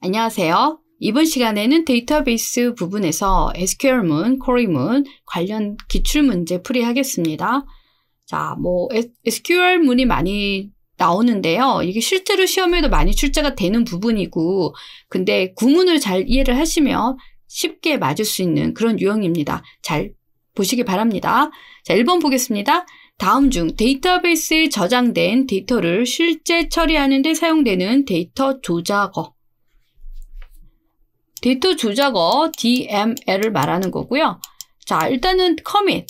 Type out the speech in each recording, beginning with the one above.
안녕하세요. 이번 시간에는 데이터베이스 부분에서 SQL문, 쿼리문 관련 기출문제 풀이하겠습니다. 자, 뭐 SQL문이 많이 나오는데요. 이게 실제로 시험에도 많이 출제가 되는 부분이고 근데 구문을 잘 이해를 하시면 쉽게 맞을 수 있는 그런 유형입니다. 잘 보시기 바랍니다. 자, 1번 보겠습니다. 다음 중 데이터베이스에 저장된 데이터를 실제 처리하는 데 사용되는 데이터 조작어 데이주작어 DML을 말하는 거고요. 자, 일단은 commit.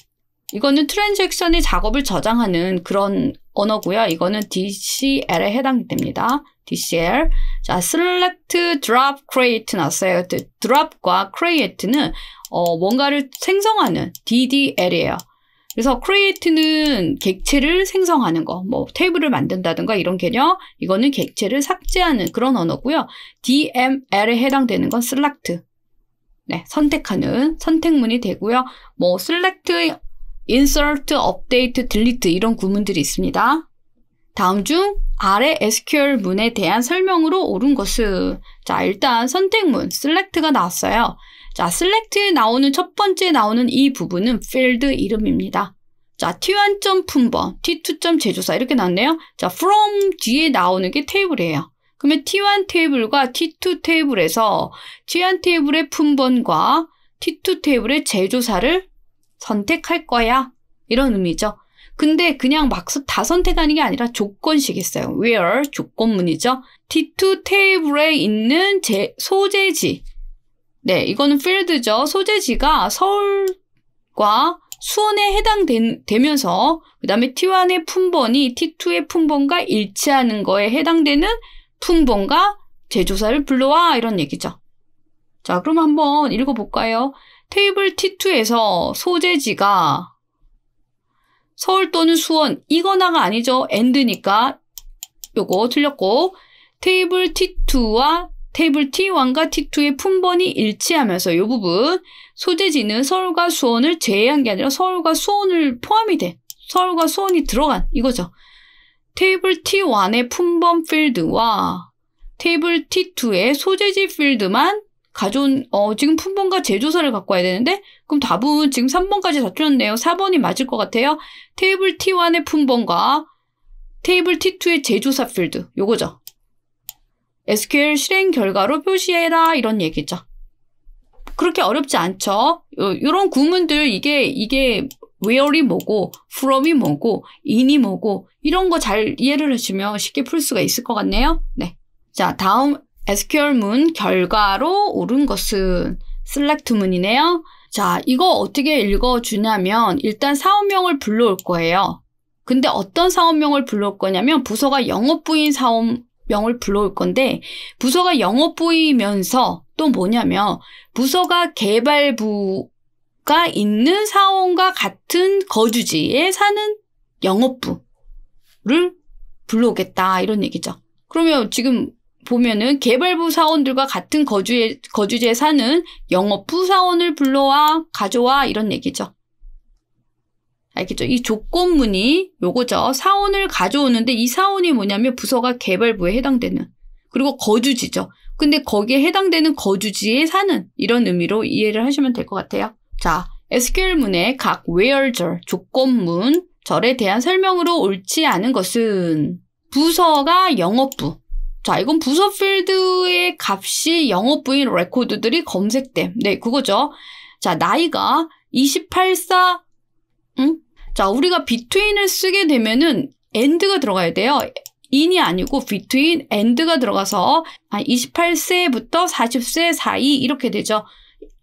이거는 트랜잭션의 작업을 저장하는 그런 언어고요. 이거는 DCL에 해당됩니다. DCL. 자, select, drop, create 나왔어요. drop과 create는 어, 뭔가를 생성하는 DDL이에요. 그래서 c r e a t e 는 객체를 생성하는 거, 뭐 테이블을 만든다든가 이런 개념, 이거는 객체를 삭제하는 그런 언어고요. DML에 해당되는 건 select, 네, 선택하는 선택문이 되고요. 뭐 select, insert, update, delete 이런 구문들이 있습니다. 다음 중 아래 SQL 문에 대한 설명으로 옳은 것은 자 일단 선택문 select가 나왔어요. 자 select에 나오는 첫 번째 나오는 이 부분은 필드 이름입니다. 자, T1점 품번, T2점 제조사 이렇게 나왔네요. 자, from 뒤에 나오는 게 테이블이에요. 그러면 T1 테이블과 T2 테이블에서 T1 테이블의 품번과 T2 테이블의 제조사를 선택할 거야. 이런 의미죠. 근데 그냥 막스 다 선택하는 게 아니라 조건식 있어요. where 조건문이죠. T2 테이블에 있는 제, 소재지. 네, 이거는 필드죠. 소재지가 서울과 수원에 해당되면서 그 다음에 T1의 품번이 T2의 품번과 일치하는 거에 해당되는 품번과 제조사를 불러와 이런 얘기죠. 자 그럼 한번 읽어볼까요? 테이블 T2에서 소재지가 서울 또는 수원 이거나가 아니죠. 엔드니까 요거 틀렸고 테이블 T2와 테이블 T1과 T2의 품번이 일치하면서 이 부분 소재지는 서울과 수원을 제외한 게 아니라 서울과 수원을 포함이 돼. 서울과 수원이 들어간 이거죠. 테이블 T1의 품번 필드와 테이블 T2의 소재지 필드만 가져온 어 지금 품번과 제조사를 갖고 와야 되는데 그럼 답은 지금 3번까지 다 틀렸네요. 4번이 맞을 것 같아요. 테이블 T1의 품번과 테이블 T2의 제조사 필드 요거죠. SQL 실행 결과로 표시해라 이런 얘기죠. 그렇게 어렵지 않죠. 이런 구문들 이게 이게 where이 뭐고 from이 뭐고 in이 뭐고 이런 거 잘 이해를 해주면 쉽게 풀 수가 있을 것 같네요. 네. 자 다음 SQL 문 결과로 옳은 것은 select 문이네요. 자 이거 어떻게 읽어주냐면 일단 사업명을 불러올 거예요. 근데 어떤 사업명을 불러올 거냐면 부서가 영업부인 사업 명을 불러올 건데 부서가 영업 부이면서 또 뭐냐면 부서가 개발부가 있는 사원과 같은 거주지에 사는 영업부를 불러오겠다 이런 얘기죠. 그러면 지금 보면은 개발부 사원들과 같은 거주에, 거주지에 사는 영업부 사원을 불러와 가져와 이런 얘기죠. 알겠죠? 이 조건문이 요거죠. 사원을 가져오는데 이 사원이 뭐냐면 부서가 개발부에 해당되는 그리고 거주지죠. 근데 거기에 해당되는 거주지에 사는 이런 의미로 이해를 하시면 될 것 같아요. 자, SQL문의 각 where절, 조건문, 절에 대한 설명으로 옳지 않은 것은 부서가 영업부, 자, 이건 부서 필드의 값이 영업부인 레코드들이 검색됨. 네, 그거죠. 자, 나이가 28사, 응? 자, 우리가 between을 쓰게 되면은 and가 들어가야 돼요. in이 아니고 between, and가 들어가서 28세부터 40세 사이 이렇게 되죠.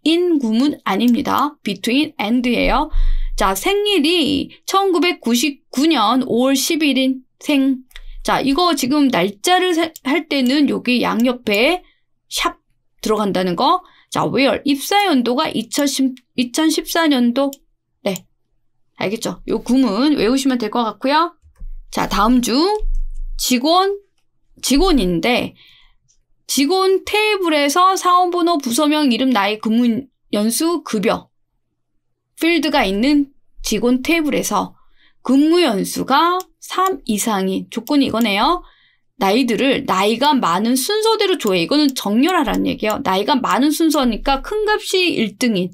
in 구문 아닙니다. between, and예요. 자, 생일이 1999년 5월 10일인 생. 자, 이거 지금 날짜를 할 때는 여기 양옆에 샵 들어간다는 거. 자, where 입사 연도가 2010, 2014년도 알겠죠? 요 구문 외우시면 될 것 같고요. 자, 다음 중 직원, 직원인데 직원 테이블에서 사원번호, 부서명, 이름, 나이, 근무 연수, 급여 필드가 있는 직원 테이블에서 근무 연수가 3 이상인 조건이 이거네요. 나이들을 나이가 많은 순서대로 조회. 이거는 정렬하라는 얘기예요. 나이가 많은 순서니까 큰 값이 1등인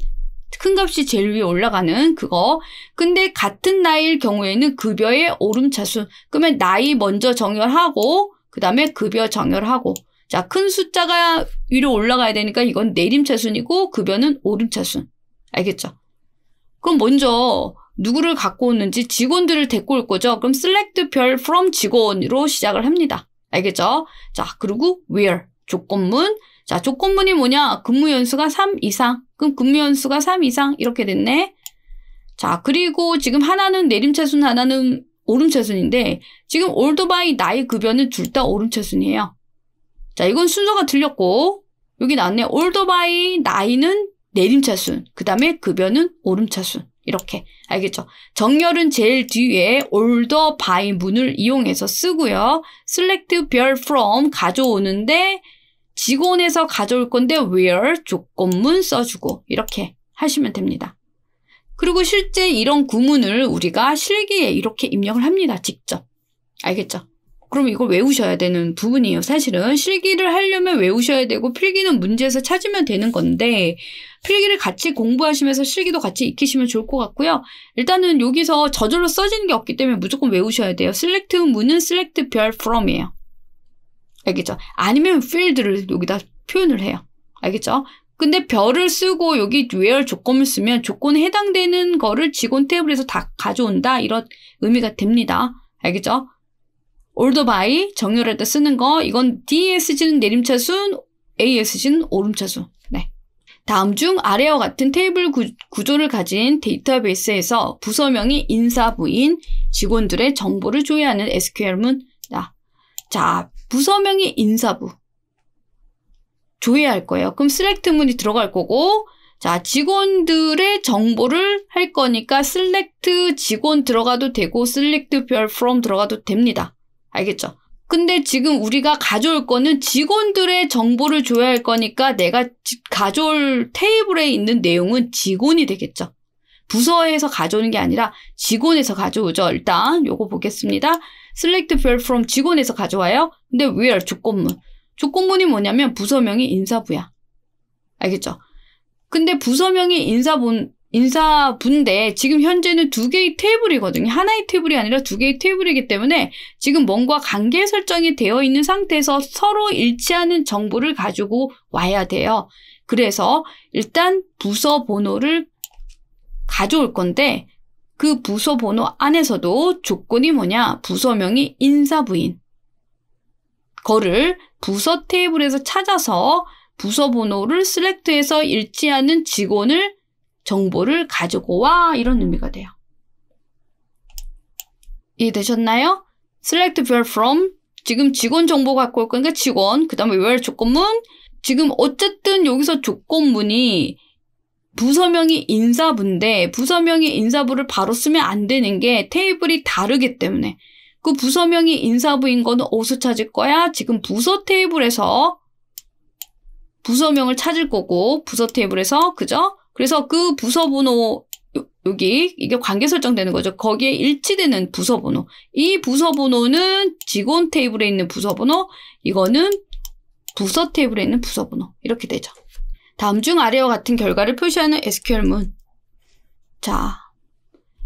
큰 값이 제일 위에 올라가는 그거. 근데 같은 나이일 경우에는 급여의 오름차순. 그러면 나이 먼저 정렬하고 그 다음에 급여 정렬하고. 자, 큰 숫자가 위로 올라가야 되니까 이건 내림차순이고 급여는 오름차순. 알겠죠? 그럼 먼저 누구를 갖고 오는지 직원들을 데리고 올 거죠. 그럼 select 별 from 직원으로 시작을 합니다. 알겠죠? 자, 그리고 where 조건문 자, 조건문이 뭐냐? 근무 연수가 3 이상. 그럼 근무 연수가 3 이상 이렇게 됐네. 자, 그리고 지금 하나는 내림차순 하나는 오름차순인데 지금 올드바이 나이 급여는 둘 다 오름차순이에요. 자, 이건 순서가 틀렸고 여기 나왔네. 올드바이 나이는 내림차순, 그 다음에 급여는 오름차순. 이렇게 알겠죠? 정렬은 제일 뒤에 올더 바이 문을 이용해서 쓰고요. 슬 e 트별 프롬 가져오는데 직원에서 가져올 건데 where 조건문 써주고 이렇게 하시면 됩니다. 그리고 실제 이런 구문을 우리가 실기에 이렇게 입력을 합니다. 직접. 알겠죠? 그럼 이걸 외우셔야 되는 부분이에요. 사실은 실기를 하려면 외우셔야 되고 필기는 문제에서 찾으면 되는 건데 필기를 같이 공부하시면서 실기도 같이 익히시면 좋을 것 같고요. 일단은 여기서 저절로 써지는 게 없기 때문에 무조건 외우셔야 돼요. select 문은 select 별 from이에요. 알겠죠? 아니면 필드를 여기다 표현을 해요. 알겠죠? 근데 별을 쓰고 여기 where 조건을 쓰면 조건에 해당되는 거를 직원 테이블에서 다 가져온다 이런 의미가 됩니다. 알겠죠? 올더 바이 정렬할 때 쓰는 거 이건 DSG는 내림차순, ASG는 오름차순. 네. 다음 중 아래와 같은 테이블 구, 구조를 가진 데이터베이스에서 부서명이 인사 부인 직원들의 정보를 조회하는 s q l 문자 부서명이 인사부. 조회할 거예요. 그럼 슬랙트문이 들어갈 거고 자 직원들의 정보를 할 거니까 슬랙트 직원 들어가도 되고 슬랙트별 from 들어가도 됩니다. 알겠죠? 근데 지금 우리가 가져올 거는 직원들의 정보를 줘야 할 거니까 내가 가져올 테이블에 있는 내용은 직원이 되겠죠. 부서에서 가져오는 게 아니라 직원에서 가져오죠. 일단 요거 보겠습니다. select 별 from 직원에서 가져와요. 근데 w h e r 조건문. 조건문이 뭐냐면 부서명이 인사부야. 알겠죠? 근데 부서명이 인사본 인사분데 지금 현재는 두 개의 테이블이거든요. 하나의 테이블이 아니라 두 개의 테이블이기 때문에 지금 뭔가 관계 설정이 되어 있는 상태에서 서로 일치하는 정보를 가지고 와야 돼요. 그래서 일단 부서 번호를 가져올 건데 그 부서 번호 안에서도 조건이 뭐냐? 부서명이 인사부인. 거를 부서 테이블에서 찾아서 부서 번호를 셀렉트해서 일치하는 직원을 정보를 가지고 와 이런 의미가 돼요. 이해되셨나요? select where from 지금 직원 정보 갖고 올 거니까 직원 그 다음에 where 조건문 지금 어쨌든 여기서 조건문이 부서명이 인사부인데 부서명이 인사부를 바로 쓰면 안 되는 게 테이블이 다르기 때문에 그 부서명이 인사부인 거는 어디서 찾을 거야? 지금 부서 테이블에서 부서명을 찾을 거고 부서 테이블에서 그죠? 그래서 그 부서 번호 여기 이게 관계 설정되는 거죠. 거기에 일치되는 부서 번호. 이 부서 번호는 직원 테이블에 있는 부서 번호, 이거는 부서 테이블에 있는 부서 번호. 이렇게 되죠. 다음 중 아래와 같은 결과를 표시하는 SQL문. 자,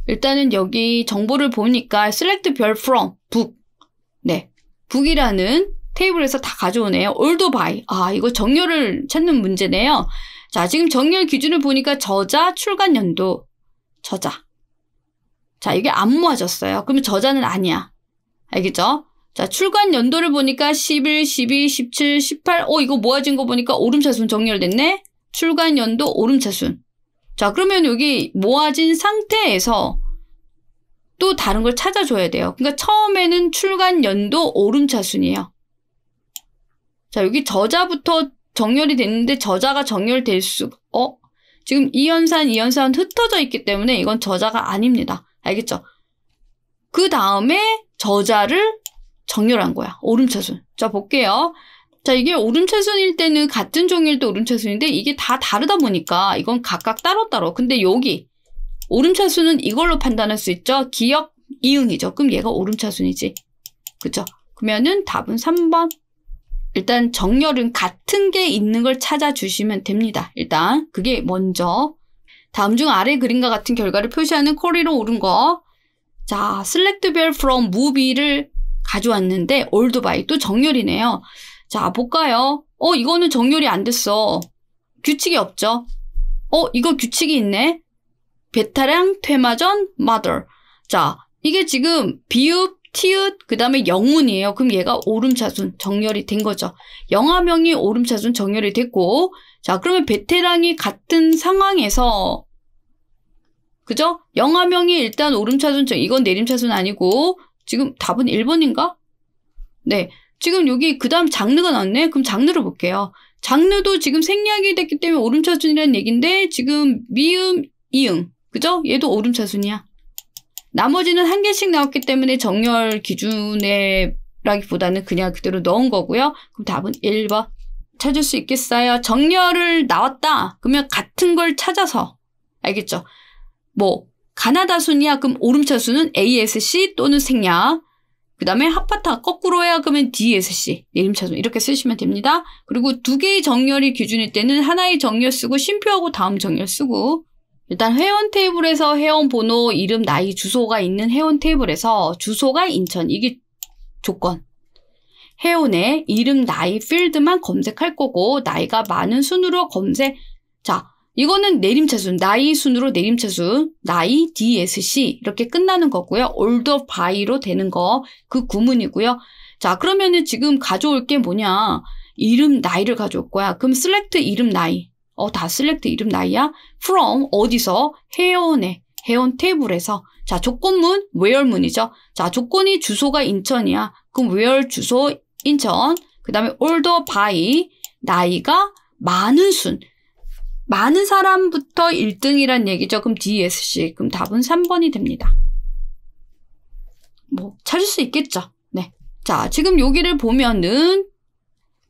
일단은 여기 정보를 보니까 select 별 from 북 네. 북이라는 테이블에서 다 가져오네요. 올도 바이. 아, 이거 정렬을 찾는 문제네요. 자, 지금 정렬 기준을 보니까 저자, 출간 연도, 저자. 자, 이게 안 모아졌어요. 그러면 저자는 아니야. 알겠죠? 자, 출간 연도를 보니까 11, 12, 17, 18. 어, 이거 모아진 거 보니까 오름차순 정렬됐네? 출간 연도 오름차순. 자, 그러면 여기 모아진 상태에서 또 다른 걸 찾아줘야 돼요. 그러니까 처음에는 출간 연도 오름차순이에요. 자, 여기 저자부터 정렬이 됐는데 저자가 정렬될 수, 어? 지금 이연산, 이연산 흩어져 있기 때문에 이건 저자가 아닙니다. 알겠죠? 그 다음에 저자를 정렬한 거야. 오름차순. 자, 볼게요. 자, 이게 오름차순일 때는 같은 종일 때 오름차순인데 이게 다 다르다 보니까 이건 각각 따로따로. 근데 여기 오름차순은 이걸로 판단할 수 있죠. 기역 이응이죠. 그럼 얘가 오름차순이지. 그죠? 그러면은 답은 3번. 일단 정렬은 같은 게 있는 걸 찾아주시면 됩니다. 일단 그게 먼저. 다음 중 아래 그림과 같은 결과를 표시하는 코리로 오른 거. 자, 슬랙 l 벨 프롬 무비를 가져왔는데 올드 바이 또 정렬이네요. 자, 볼까요? 어, 이거는 정렬이 안 됐어. 규칙이 없죠. 어, 이거 규칙이 있네. 베타랑 퇴마전 mother. 자, 이게 지금 비읍, 티읕, 그 다음에 영문이에요. 그럼 얘가 오름차순 정렬이 된 거죠. 영화명이 오름차순 정렬이 됐고 자, 그러면 베테랑이 같은 상황에서 그죠? 영화명이 일단 오름차순, 이건 내림차순 아니고 지금 답은 1번인가? 네. 지금 여기 그 다음 장르가 나왔네? 그럼 장르로 볼게요. 장르도 지금 생략이 됐기 때문에 오름차순이라는 얘기인데 지금 미음, 이응. 그죠? 얘도 오름차순이야. 나머지는 한 개씩 나왔기 때문에 정렬 기준에 라기보다는 그냥 그대로 넣은 거고요. 그럼 답은 1번 찾을 수 있겠어요? 정렬을 나왔다. 그러면 같은 걸 찾아서 알겠죠? 뭐 가나다 순이야. 그럼 오름차순은 ASC 또는 생략. 그 다음에 하파타 거꾸로 해야 그러면 DSC 내림차순 이렇게 쓰시면 됩니다. 그리고 두 개의 정렬이 기준일 때는 하나의 정렬 쓰고 쉼표하고 다음 정렬 쓰고 일단 회원 테이블에서 회원 번호, 이름, 나이, 주소가 있는 회원 테이블에서 주소가 인천 이게 조건 회원의 이름, 나이 필드만 검색할 거고 나이가 많은 순으로 검색 자 이거는 내림차순, 나이 순으로 내림차순, 나이, dsc 이렇게 끝나는 거고요. 올더 바이로 되는 거, 그 구문이고요. 자, 그러면은 지금 가져올 게 뭐냐? 이름, 나이를 가져올 거야. 그럼 s e 트 이름, 나이. 어, 다 s e 트 이름, 나이야? from, 어디서? 회원에, 회원 테이블에서. 자, 조건문, where문이죠. 자, 조건이 주소가 인천이야. 그럼 where 주소 인천. 그 다음에 올더 바이, 나이가 많은 순. 많은 사람부터 1등이란 얘기죠. 그럼 DSC. 그럼 답은 3번이 됩니다. 뭐, 찾을 수 있겠죠. 네. 자, 지금 여기를 보면은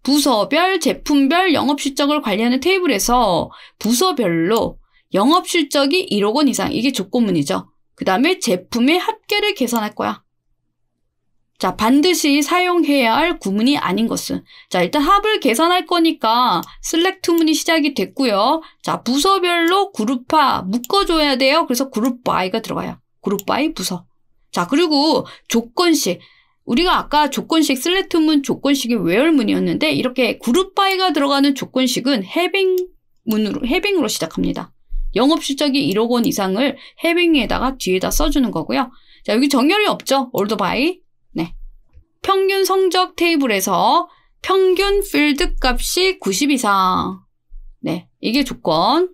부서별, 제품별 영업 실적을 관리하는 테이블에서 부서별로 영업 실적이 1억 원 이상, 이게 조건문이죠. 그 다음에 제품의 합계를 계산할 거야. 자, 반드시 사용해야 할 구문이 아닌 것은. 자, 일단 합을 계산할 거니까 슬랙 투문이 시작이 됐고요. 자, 부서별로 그룹화 묶어줘야 돼요. 그래서 그룹 바이가 들어가요. 그룹 바이 부서. 자, 그리고 조건식. 우리가 아까 조건식 슬랙 투문 조건식이 웨얼 문이었는데 이렇게 그룹 바이가 들어가는 조건식은 해빙 문으로 해빙으로 시작합니다. 영업 실적이 1억 원 이상을 해빙에다가 뒤에다 써주는 거고요. 자, 여기 정렬이 없죠. 올드 바이 평균 성적 테이블에서 평균 필드 값이 90 이상. 네, 이게 조건.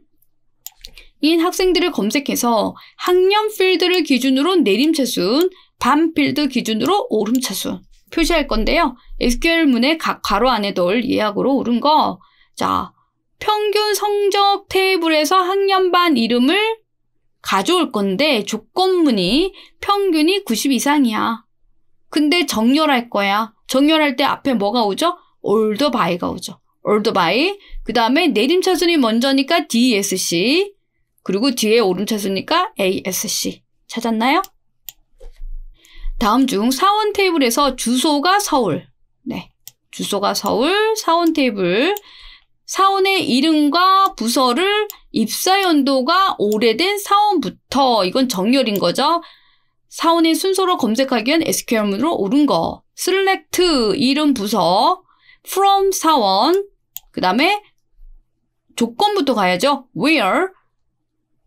인 학생들을 검색해서 학년 필드를 기준으로 내림차순, 반 필드 기준으로 오름차순 표시할 건데요. SQL 문에각 가로 안에 넣을 예약으로 오른 거. 자, 평균 성적 테이블에서 학년 반 이름을 가져올 건데 조건문이 평균이 90 이상이야. 근데 정렬할 거야. 정렬할 때 앞에 뭐가 오죠? 올드 바이가 오죠. 올드 바이. 그 다음에 내림차순이 먼저니까 DSC. 그리고 뒤에 오름차순이니까 ASC. 찾았나요? 다음 중 사원 테이블에서 주소가 서울. 네. 주소가 서울, 사원 테이블. 사원의 이름과 부서를 입사 연도가 오래된 사원부터 이건 정렬인 거죠. 사원인 순서로 검색하기엔 SQL문으로 옳은 거. select 이름 부서, from 사원, 그 다음에 조건부터 가야죠. where,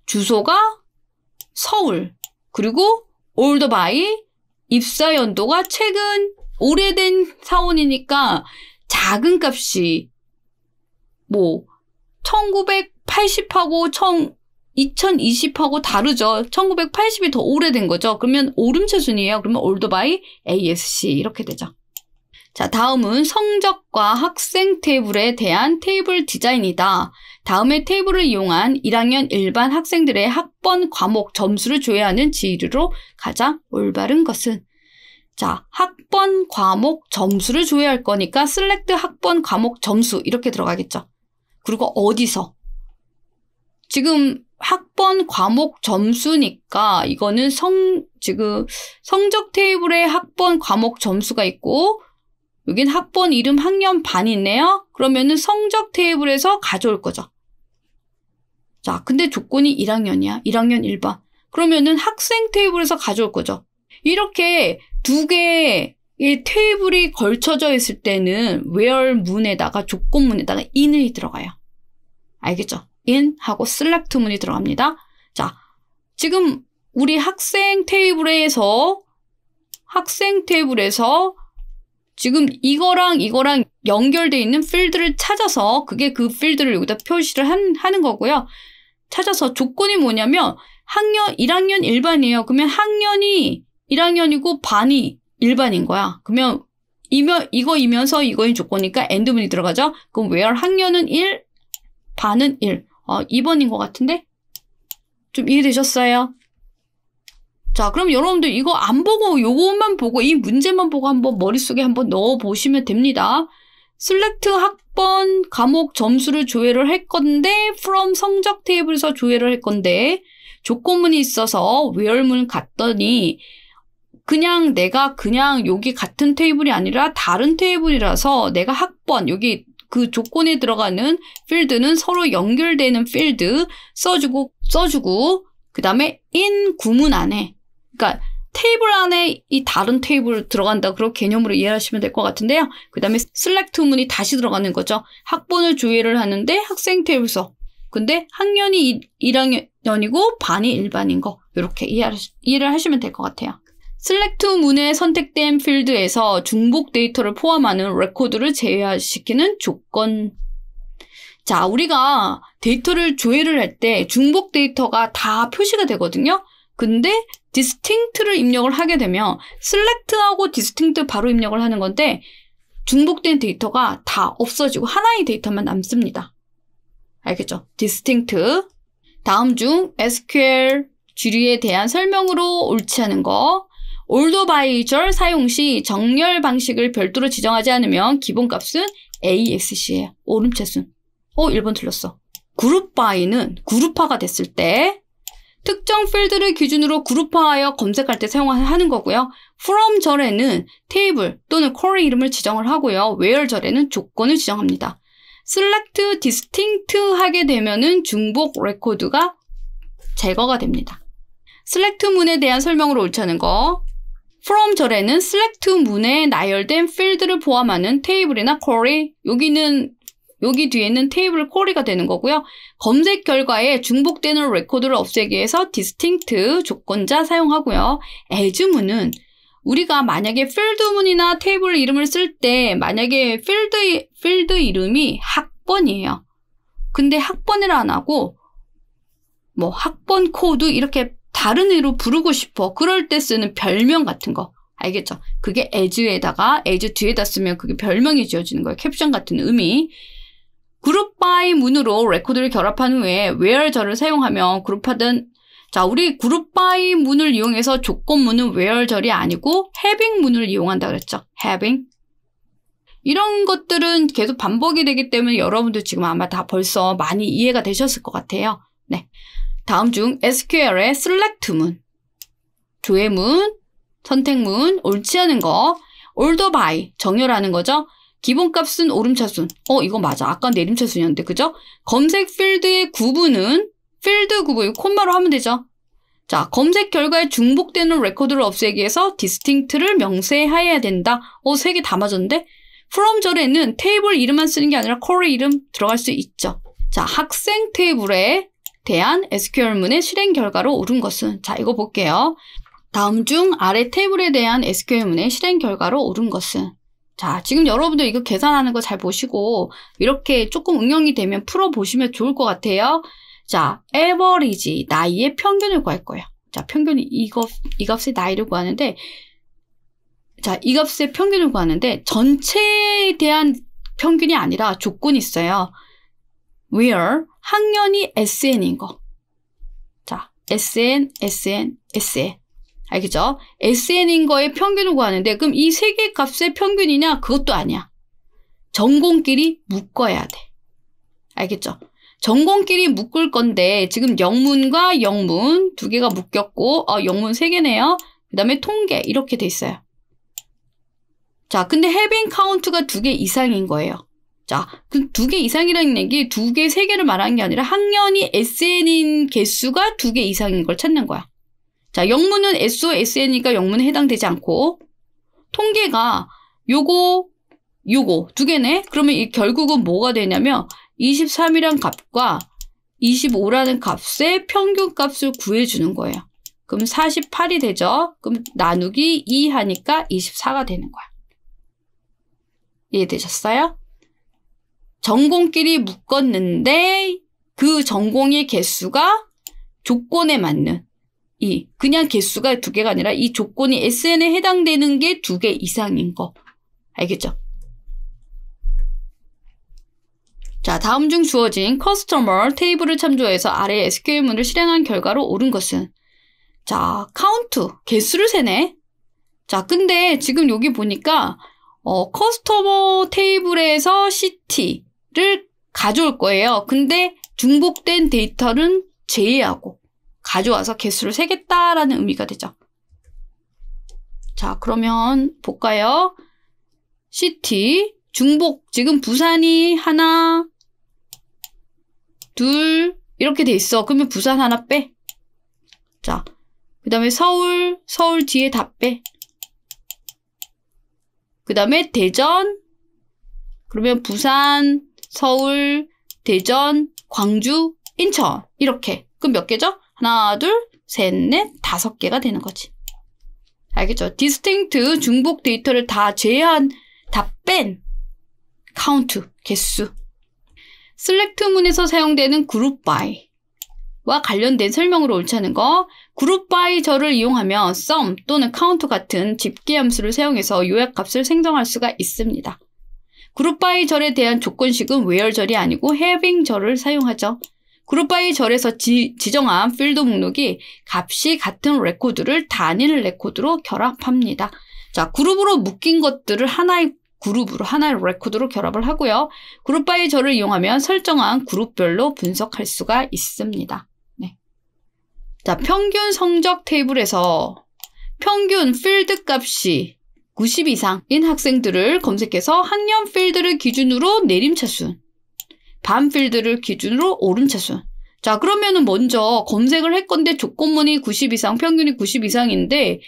주소가 서울, 그리고 old by, 입사 연도가 최근 오래된 사원이니까 작은 값이 뭐 1980하고 2020하고 다르죠. 1980이 더 오래된 거죠. 그러면 오름세순이에요. 그러면 올드바이 ASC 이렇게 되죠. 자, 다음은 성적과 학생 테이블에 대한 테이블 디자인이다. 다음에 테이블을 이용한 1학년 일반 학생들의 학번 과목 점수를 조회하는 지휘로 가장 올바른 것은 자, 학번 과목 점수를 조회할 거니까 셀렉트 학번 과목 점수 이렇게 들어가겠죠. 그리고 어디서 지금 학번 과목 점수니까 이거는 성 지금 성적 테이블에 학번 과목 점수가 있고 여긴 학번 이름 학년 반 있네요. 그러면은 성적 테이블에서 가져올 거죠. 자, 근데 조건이 1학년이야. 1학년 1반. 그러면은 학생 테이블에서 가져올 거죠. 이렇게 두 개의 테이블이 걸쳐져 있을 때는 where 문에다가 조건문에다가 in이 들어가요. 알겠죠? in 하고 select 문이 들어갑니다. 자, 지금 우리 학생 테이블에서 학생 테이블에서 지금 이거랑 이거랑 연결되어 있는 필드를 찾아서 그게 그 필드를 여기다 표시를 한, 하는 거고요. 찾아서 조건이 뭐냐면 학년 1학년 일반이에요. 그러면 학년이 1학년이고 반이 일반인 거야. 그러면 이면 이거이면서 이거인 조건이니까 엔드문이 들어가죠. 그럼 where 학년은 1, 반은 1. 어, 2번인 것 같은데? 좀 이해되셨어요? 자, 그럼 여러분들 이거 안 보고 요것만 보고 이 문제만 보고 한번 머릿속에 한번 넣어 보시면 됩니다. 슬렉트 학번 과목 점수를 조회를 할 건데 from 성적 테이블에서 조회를 할 건데 조건문이 있어서 외열문 갔더니 그냥 내가 그냥 여기 같은 테이블이 아니라 다른 테이블이라서 내가 학번 여기 그조건이 들어가는 필드는 서로 연결되는 필드 써주고 써주고 그 다음에 in 구문 안에 그러니까 테이블 안에 이 다른 테이블 들어간다 그런 개념으로 이해하시면 될 것 같은데요. 그 다음에 슬랙 투문이 다시 들어가는 거죠. 학번을 조회를 하는데 학생 테이블서 근데 학년이 1학년이고 반이 일반인 거 이렇게 이해를 하시면 될 것 같아요. 슬랙2 문에 선택된 필드에서 중복 데이터를 포함하는 레코드를 제외시키는 조건. 자, 우리가 데이터를 조회를 할 때 중복 데이터가 다 표시가 되거든요. 근데 d i s t i n c t 를 입력을 하게 되면 s e l e c t 하고 distinct 바로 입력을 하는 건데 중복된 데이터가 다 없어지고 하나의 데이터만 남습니다. 알겠죠? distinct. 다음 중 SQL 주류에 대한 설명으로 옳지 않은 거 올드바이절 사용 시 정렬 방식을 별도로 지정하지 않으면 기본값은 AXC예요. 오름차순. 어, 1번 틀렸어. 그룹바이는 그룹화가 됐을 때 특정 필드를 기준으로 그룹화하여 검색할 때 사용하는 거고요. from 절에는 테이블 또는 쿼리 이름을 지정을 하고요. where 절에는 조건을 지정합니다. select distinct 하게 되면은 중복 레코드가 제거가 됩니다. select 문에 대한 설명으로 옳다는 거, from 절에는 select to 문에 나열된 필드를 포함하는 테이블이나 쿼리 여기는 여기 뒤에는 테이블 쿼리가 되는 거고요. 검색 결과에 중복되는 레코드를 없애기 위해서 distinct 조건자 사용하고요. as 문은 우리가 만약에 필드 문이나 테이블 이름을 쓸 때 만약에 필드 필드 이름이 학번이에요. 근데 학번을 안 하고 뭐 학번 코드 이렇게 다른 애로 부르고 싶어. 그럴 때 쓰는 별명 같은 거. 알겠죠? 그게 as에다가 as 뒤에다 쓰면 그게 별명이 지어지는 거예요. 캡션 같은 의미. 그룹 바이 문으로 레코드를 결합한 후에 where 절을 사용하면 그룹하든 자, 우리 그룹 by 문을 이용해서 조건문은 where 절이 아니고 having 문을 이용한다 그랬죠. having 이런 것들은 계속 반복이 되기 때문에 여러분도 지금 아마 다 벌써 많이 이해가 되셨을 것 같아요. 네. 다음 중 SQL의 select 문, 조회문, 선택문, 옳지 않은 거, o l d e r by, 정렬하는 거죠. 기본값은 오름차순. 어, 이거 맞아. 아까 내림차순이었는데, 그죠? 검색 필드의 구분은 필드 구분, 콤마로 하면 되죠. 자, 검색 결과에 중복되는 레코드를 없애기 위해서 디스팅트를 명세해야 된다. 어, 세 개 다 맞았는데? from 절에는 테이블 이름만 쓰는 게 아니라 콜의 이름 들어갈 수 있죠. 자, 학생 테이블에 대한 SQL문의 실행 결과로 옳은 것은 자 이거 볼게요. 다음 중 아래 테이블에 대한 SQL문의 실행 결과로 옳은 것은 자 지금 여러분들 이거 계산하는 거 잘 보시고 이렇게 조금 응용이 되면 풀어보시면 좋을 것 같아요. 자 a 버리지 나이의 평균을 구할 거예요. 자 평균 이, 값, 이 값의 나이를 구하는데 자, 이 값의 평균을 구하는데 전체에 대한 평균이 아니라 조건이 있어요. where 학년이 SN인 거. 자, SN, SN, SN. 알겠죠? SN인 거의 평균을 구하는데 그럼 이 세 개 값의 평균이냐? 그것도 아니야. 전공끼리 묶어야 돼. 알겠죠? 전공끼리 묶을 건데 지금 영문과 영문 두 개가 묶였고 어, 영문 세 개네요. 그 다음에 통계 이렇게 돼 있어요. 자, 근데 해빙 카운트가 두 개 이상인 거예요. 자, 그두개 이상이라는 얘기 두 개, 세 개를 말하는 게 아니라 학년이 SN인 개수가 두 개 이상인 걸 찾는 거야. 자, 영문은 SO, SN이니까 영문에 해당되지 않고 통계가 요거, 요거 두 개네? 그러면 이 결국은 뭐가 되냐면 23이란 값과 25라는 값의 평균값을 구해주는 거예요. 그럼 48이 되죠? 그럼 나누기 2 하니까 24가 되는 거야. 이해되셨어요? 전공끼리 묶었는데 그 전공의 개수가 조건에 맞는 이 그냥 개수가 두 개가 아니라 이 조건이 SN에 해당되는 게 두 개 이상인 거 알겠죠? 자, 다음 중 주어진 커스터머 테이블을 참조해서 아래 SQL문을 실행한 결과로 옳은 것은 자, 카운트 개수를 세네. 자, 근데 지금 여기 보니까 어, 커스터머 테이블에서 CT 데이터를 가져올 거예요. 근데 중복된 데이터는 제외하고 가져와서 개수를 세겠다라는 의미가 되죠. 자, 그러면 볼까요? 시티 중복 지금 부산이 하나 둘 이렇게 돼 있어. 그러면 부산 하나 빼. 자, 그 다음에 서울 서울 뒤에 다 빼. 그 다음에 대전 그러면 부산 서울, 대전, 광주, 인천 이렇게 그럼 몇 개죠? 하나, 둘, 셋, 넷, 다섯 개가 되는 거지. 알겠죠? 디스팅트 중복 데이터를 다 제한, 다 뺀 카운트, 개수. 슬랙트문에서 사용되는 그룹 바이. 와 관련된 설명으로 옳다는 거 그룹 바이 절을 이용하면 sum 또는 count 같은 집계 함수를 사용해서 요약값을 생성할 수가 있습니다. 그룹 바이 절에 대한 조건식은 웨어 절이 아니고 having 절을 사용하죠. 그룹 바이 절에서 지, 정한 필드 목록이 값이 같은 레코드를 단일 레코드로 결합합니다. 자, 그룹으로 묶인 것들을 하나의 그룹으로 하나의 레코드로 결합을 하고요. 그룹 바이 절을 이용하면 설정한 그룹별로 분석할 수가 있습니다. 네. 자, 평균 성적 테이블에서 평균 필드 값이 90 이상인 학생들을 검색해서 학년 필드를 기준으로 내림차순, 반 필드를 기준으로 오름차순. 자, 그러면은 먼저 검색을 할 건데 조건문이 90 이상, 평균이 90 이상인데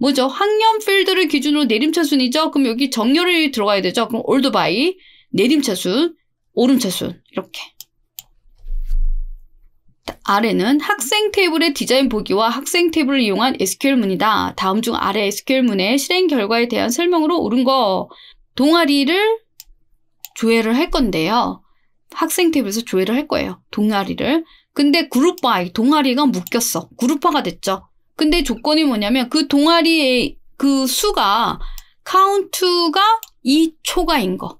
뭐죠? 학년 필드를 기준으로 내림차순이죠? 그럼 여기 정렬이 들어가야 되죠? 그럼 올드바이, 내림차순, 오름차순 이렇게. 아래는 학생 테이블의 디자인 보기와 학생 테이블을 이용한 SQL문이다. 다음 중 아래 SQL문의 실행 결과에 대한 설명으로 옳은 거 동아리를 조회를 할 건데요. 학생 테이블에서 조회를 할 거예요. 동아리를. 근데 그룹 바이 동아리가 묶였어. 그룹화가 됐죠. 근데 조건이 뭐냐면 그 동아리의 그 수가 카운트가 2초가인 거.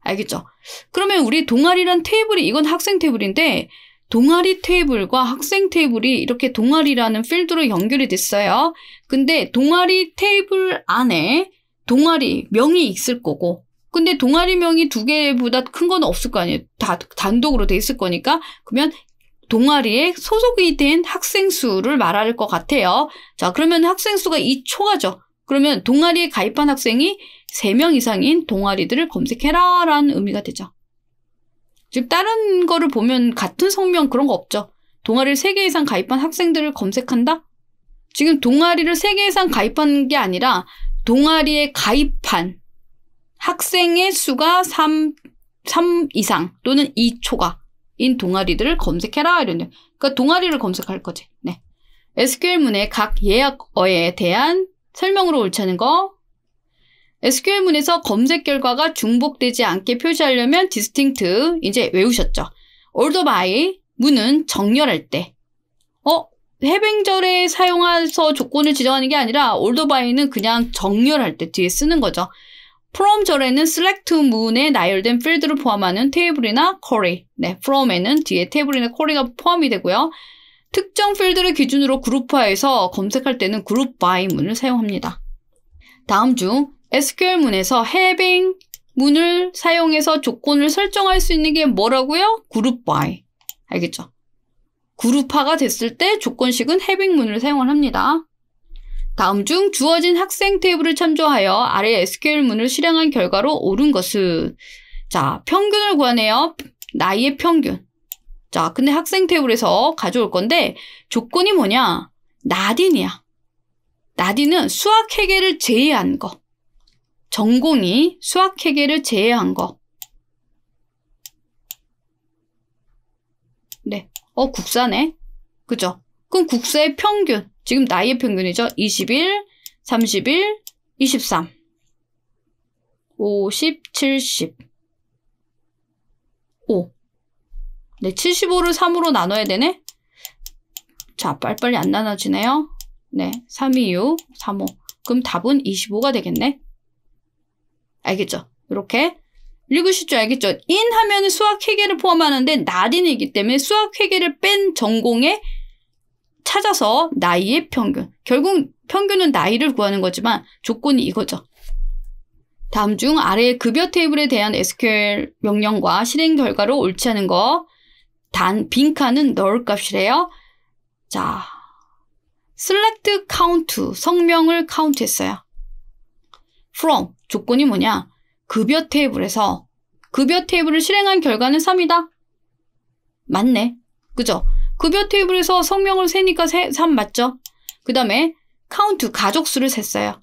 알겠죠? 그러면 우리 동아리란 테이블이 이건 학생 테이블인데 동아리 테이블과 학생 테이블이 이렇게 동아리라는 필드로 연결이 됐어요. 근데 동아리 테이블 안에 동아리 명이 있을 거고 근데 동아리 명이 두 개보다 큰 건 없을 거 아니에요. 다 단독으로 돼 있을 거니까 그러면 동아리에 소속이 된 학생 수를 말할 것 같아요. 자 그러면 학생 수가 2초가죠 그러면 동아리에 가입한 학생이 3명 이상인 동아리들을 검색해라 라는 의미가 되죠. 지금 다른 거를 보면 같은 성명 그런 거 없죠. 동아리를 3개 이상 가입한 학생들을 검색한다? 지금 동아리를 3개 이상 가입한 게 아니라 동아리에 가입한 학생의 수가 3, 3 이상 또는 2 초과인 동아리들을 검색해라. 이런데. 그러니까 동아리를 검색할 거지. 네. SQL 문의 각 예약어에 대한 설명으로 옳지 않은 거 SQL문에서 검색 결과가 중복되지 않게 표시하려면 distinct 이제 외우셨죠. order by 문은 정렬할 때 어? 해뱅절에 사용해서 조건을 지정하는 게 아니라 order by는 그냥 정렬할 때 뒤에 쓰는 거죠. from 절에는 select 문에 나열된 필드를 포함하는 테이블이나 query 네, from에는 뒤에 테이블이나 query가 포함이 되고요. 특정 필드를 기준으로 그룹화해서 검색할 때는 group by 문을 사용합니다. 다음 중 SQL 문에서 having 문을 사용해서 조건을 설정할 수 있는 게 뭐라고요? group by. 알겠죠? 그룹화가 됐을 때 조건식은 having 문을 사용을 합니다. 다음 중 주어진 학생 테이블을 참조하여 아래 SQL 문을 실행한 결과로 옳은 것은 자, 평균을 구하네요. 나이의 평균. 자, 근데 학생 테이블에서 가져올 건데 조건이 뭐냐? 나딘이야. 나딘은 수학 해계를 제외한 것. 전공이 수학회계를 제외한 거. 네. 어, 국사네. 그죠? 그럼 국사의 평균. 지금 나이의 평균이죠. 21, 31, 23. 50, 70. 5. 네, 75를 3으로 나눠야 되네. 자, 빨리빨리 안 나눠지네요. 네, 3, 2, 6, 3, 5. 그럼 답은 25가 되겠네. 알겠죠? 이렇게 읽으시죠 알겠죠? 인 하면 은 수학회계를 포함하는데 나딘이기 때문에 수학회계를 뺀 전공에 찾아서 나이의 평균. 결국 평균은 나이를 구하는 거지만 조건이 이거죠. 다음 중 아래의 급여 테이블에 대한 SQL 명령과 실행 결과로 옳지 않은 거. 단, 빈칸은 넣을 값이래요. 자, select count, 성명을 카운트했어요. from, 조건이 뭐냐? 급여 테이블에서 급여 테이블을 실행한 결과는 3이다. 맞네. 그죠? 급여 테이블에서 성명을 세니까 3 맞죠? 그 다음에 카운트 가족 수를 셌어요.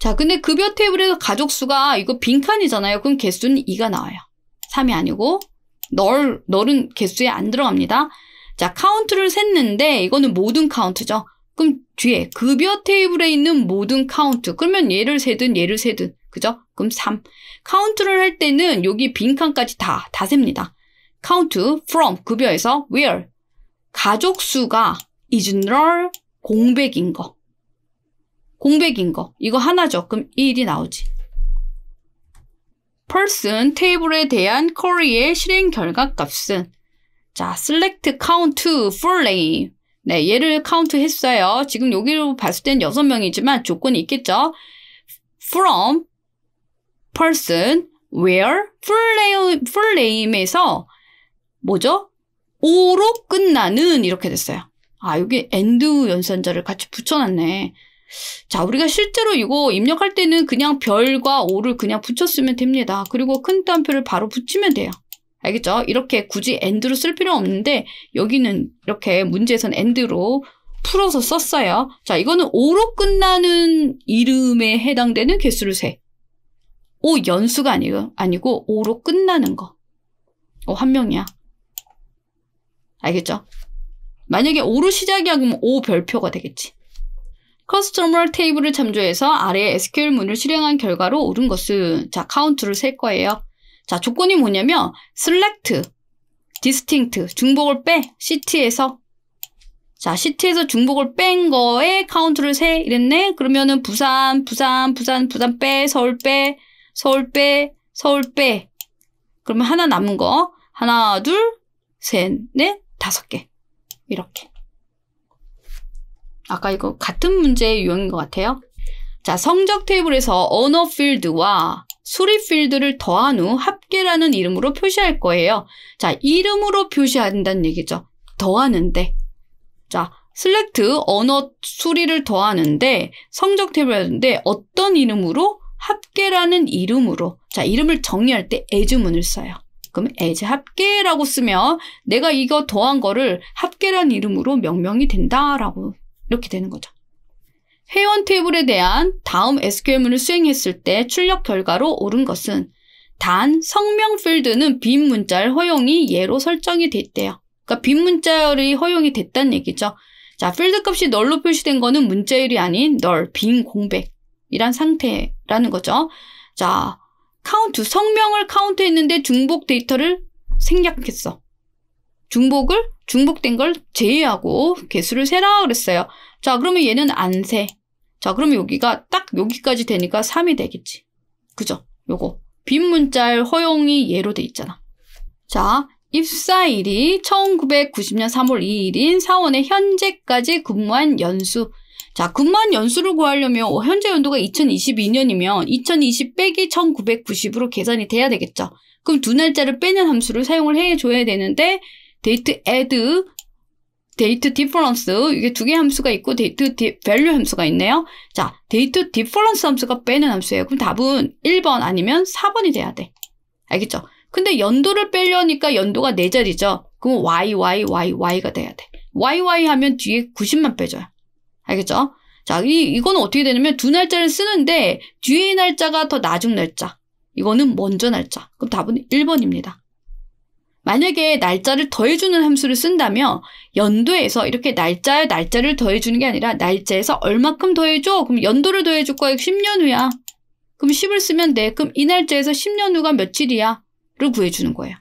자, 근데 급여 테이블에서 가족 수가 이거 빈칸이잖아요. 그럼 개수는 2가 나와요. 3이 아니고 널, 널은 개수에 안 들어갑니다. 자, 카운트를 셌는데 이거는 모든 카운트죠. 그럼 뒤에 급여 테이블에 있는 모든 카운트. 그러면 얘를 세든 얘를 세든 그죠? 그럼 3. 카운트를 할 때는 여기 빈칸까지 다, 다 셉니다. 카운트, from, 급여에서 where. 가족 수가 is null 공백인 거. 공백인 거. 이거 하나죠. 그럼 1이 나오지. person 테이블에 대한 쿼리의 실행 결과 값은 자, select count full name. 네, 얘를 카운트 했어요. 지금 여기로 봤을 땐 6명이지만 조건이 있겠죠. from person, where, full, full name에서 뭐죠? 오로 끝나는 이렇게 됐어요. 아, 여기 and 연산자를 같이 붙여놨네. 자, 우리가 실제로 이거 입력할 때는 그냥 별과 오를 그냥 붙였으면 됩니다. 그리고 큰 따옴표를 바로 붙이면 돼요. 알겠죠? 이렇게 굳이 and로 쓸 필요 없는데 여기는 이렇게 문제에선 and로 풀어서 썼어요. 자, 이거는 오로 끝나는 이름에 해당되는 개수를 세. 오 연수가 아니고, 아니고 오로 끝나는 거. 오 한 명이야. 알겠죠? 만약에 오로 시작이야 그러면 오 별표가 되겠지. 커스터멀 테이블을 참조해서 아래 SQL 문을 실행한 결과로 오른 것은 자 카운트를 셀 거예요. 자 조건이 뭐냐면 select, distinct 중복을 빼 ct에서 자 시트에서 중복을 뺀 거에 카운트를 세 이랬네 그러면은 부산 부산 부산 부산 빼 서울 빼 서울 빼, 서울 빼. 그러면 하나 남은 거 하나, 둘, 셋, 넷, 다섯 개 이렇게. 아까 이거 같은 문제의 유형인 것 같아요. 자, 성적 테이블에서 언어 필드와 수리 필드를 더한 후 합계라는 이름으로 표시할 거예요. 자, 이름으로 표시한다는 얘기죠. 더하는데. 자, 슬 e 트 언어 수리를 더하는데 성적 테이블이었는데 어떤 이름으로 합계라는 이름으로 자 이름을 정의할때 애주문을 써요. 그럼 a 즈 합계라고 쓰면 내가 이거 더한 거를 합계란 이름으로 명명이 된다라고 이렇게 되는 거죠. 회원 테이블에 대한 다음 SQL문을 수행했을 때 출력 결과로 옳은 것은 단 성명 필드는 빈 문자열 허용이 예로 설정이 됐대요. 그러니까 빈 문자열이 허용이 됐다는 얘기죠. 자, 필드 값이 널로 표시된 거는 문자열이 아닌 널, 빈 공백. 이란 상태라는 거죠. 자, 카운트, 성명을 카운트했는데 중복 데이터를 생략했어. 중복을, 중복된 걸 제외하고 개수를 세라 그랬어요. 자, 그러면 얘는 안 세. 자, 그러면 여기가 딱 여기까지 되니까 3이 되겠지. 그죠? 요거. 빈 문자열 허용이 예로 돼 있잖아. 자, 입사일이 1990년 3월 2일인 사원의 현재까지 근무한 연수 자, 근만 연수를 구하려면 어, 현재 연도가 2022년이면 2020 빼기 1990으로 계산이 돼야 되겠죠. 그럼 두 날짜를 빼는 함수를 사용을 해줘야 되는데 데이트 add 데이트 디퍼런스 이게 두 개 함수가 있고 데이트 디, 밸류 함수가 있네요. 자, 데이트 디퍼런스 함수가 빼는 함수예요. 그럼 답은 1번 아니면 4번이 돼야 돼. 알겠죠? 근데 연도를 빼려니까 연도가 4자리죠. 그럼 y y y y가 돼야 돼. y y 하면 뒤에 90만 빼줘요. 알겠죠? 자, 이, 이거는 어떻게 되냐면 두 날짜를 쓰는데 뒤에 날짜가 더 나중 날짜. 이거는 먼저 날짜. 그럼 답은 1번입니다. 만약에 날짜를 더해주는 함수를 쓴다면 연도에서 이렇게 날짜에 날짜를 더해주는 게 아니라 날짜에서 얼마큼 더해줘? 그럼 연도를 더해줄 거야. 10년 후야. 그럼 10을 쓰면 돼. 그럼 이 날짜에서 10년 후가 며칠이야? 를 구해주는 거예요.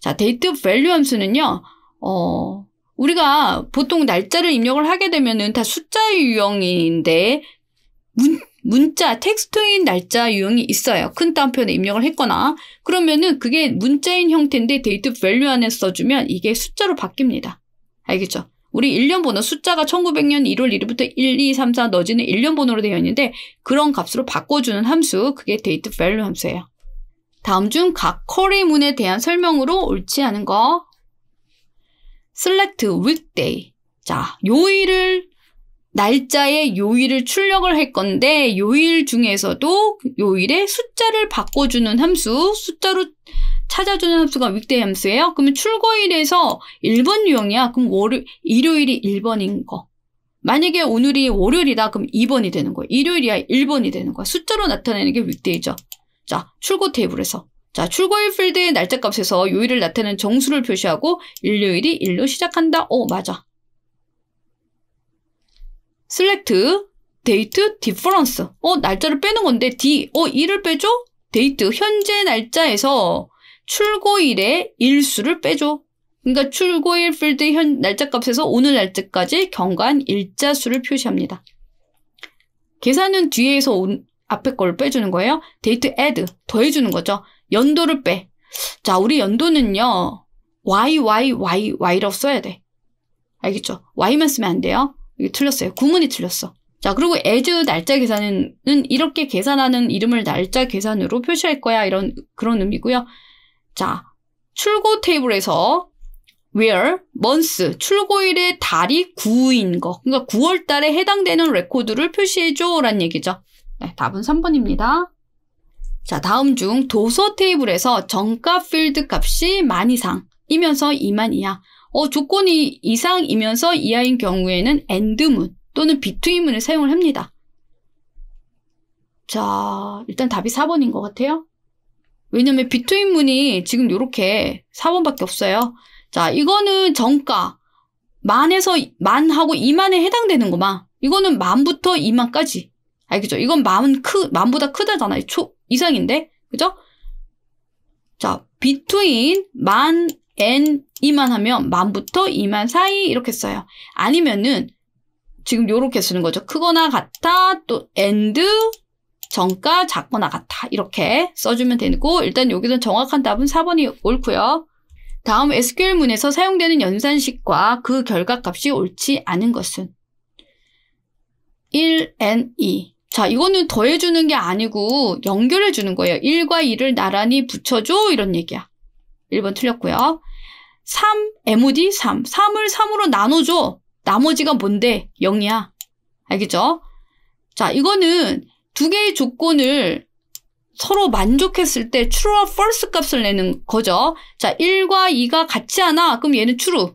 자, 데이트 밸류 함수는요. 어, 우리가 보통 날짜를 입력을 하게 되면은 다 숫자의 유형인데 문, 문자, 텍스트인 날짜 유형이 있어요. 큰 따옴표를 입력을 했거나 그러면은 그게 문자인 형태인데 데이트 밸류 안에 써주면 이게 숫자로 바뀝니다. 알겠죠? 우리 1년 번호 숫자가 1900년 1월 1일부터 1, 2, 3, 4 너지는 1년 번호로 되어 있는데 그런 값으로 바꿔주는 함수 그게 데이트 밸류 함수예요. 다음 중 각 커리문에 대한 설명으로 옳지 않은 거 select weekday. 자, 요일을 날짜에 요일을 출력을 할 건데 요일 중에서도 요일에 숫자를 바꿔주는 함수 숫자로 찾아주는 함수가 weekday 함수예요. 그러면 출고일에서 1번 유형이야. 그럼 월요, 일요일이 1번인 거. 만약에 오늘이 월요일이다. 그럼 2번이 되는 거예요 일요일이야. 1번이 되는 거야. 숫자로 나타내는 게 w e e k d a y 죠 자, 출고 테이블에서. 자, 출고일 필드의 날짜값에서 요일을 나타내는 정수를 표시하고 일요일이 일로 시작한다. 어, 맞아. select 데이트 디퍼런스. 어, 날짜를 빼는 건데 D. 어, 1을 빼줘? 데이트 현재 날짜에서 출고일의 일수를 빼줘. 그러니까 출고일 필드 현 날짜값에서 오늘 날짜까지 경과한 일자 수를 표시합니다. 계산은 뒤에서 온, 앞에 걸 빼주는 거예요. 데이트 add 더해주는 거죠. 연도를 빼. 자, 우리 연도는요. y, y, y, y라고 써야 돼. 알겠죠? y만 쓰면 안 돼요. 이게 틀렸어요. 구문이 틀렸어. 자, 그리고 as 날짜 계산은 이렇게 계산하는 이름을 날짜 계산으로 표시할 거야. 이런 그런 의미고요. 자, 출고 테이블에서 where, month, 출고일의 달이 9인 거. 그러니까 9월 달에 해당되는 레코드를 표시해줘. 라는 얘기죠. 네, 답은 3번입니다. 자, 다음 중 도서 테이블에서 정가 필드 값이 만 이상이면서 2만 이하, 어, 조건이 이상이면서 이하인 경우에는 엔드문 또는 비 e t 문을 사용을 합니다. 자, 일단 답이 4번인 것 같아요. 왜냐면 비 e t 문이 지금 이렇게 4번밖에 없어요. 자, 이거는 정가 만에서 만하고 2만에 해당되는 거만. 이거는 만부터 2만까지. 알겠죠? 이건 만크 만보다 크다잖아요. 초 이상인데, 그죠? 자, between 만 and 이만 하면 만부터 이만 사이 이렇게 써요. 아니면은 지금 요렇게 쓰는 거죠. 크거나 같아, 또 and 정가 작거나 같아 이렇게 써주면 되고 일단 여기서 정확한 답은 4번이 옳고요. 다음 SQL 문에서 사용되는 연산식과 그 결과값이 옳지 않은 것은 1 and 2 e. 자, 이거는 더해주는 게 아니고 연결해주는 거예요. 1과 2를 나란히 붙여줘. 이런 얘기야. 1번 틀렸고요. 3, MOD 3. 3을 3으로 나눠줘. 나머지가 뭔데? 0이야. 알겠죠? 자, 이거는 두 개의 조건을 서로 만족했을 때 true와 false 값을 내는 거죠. 자, 1과 2가 같지 않아. 그럼 얘는 true.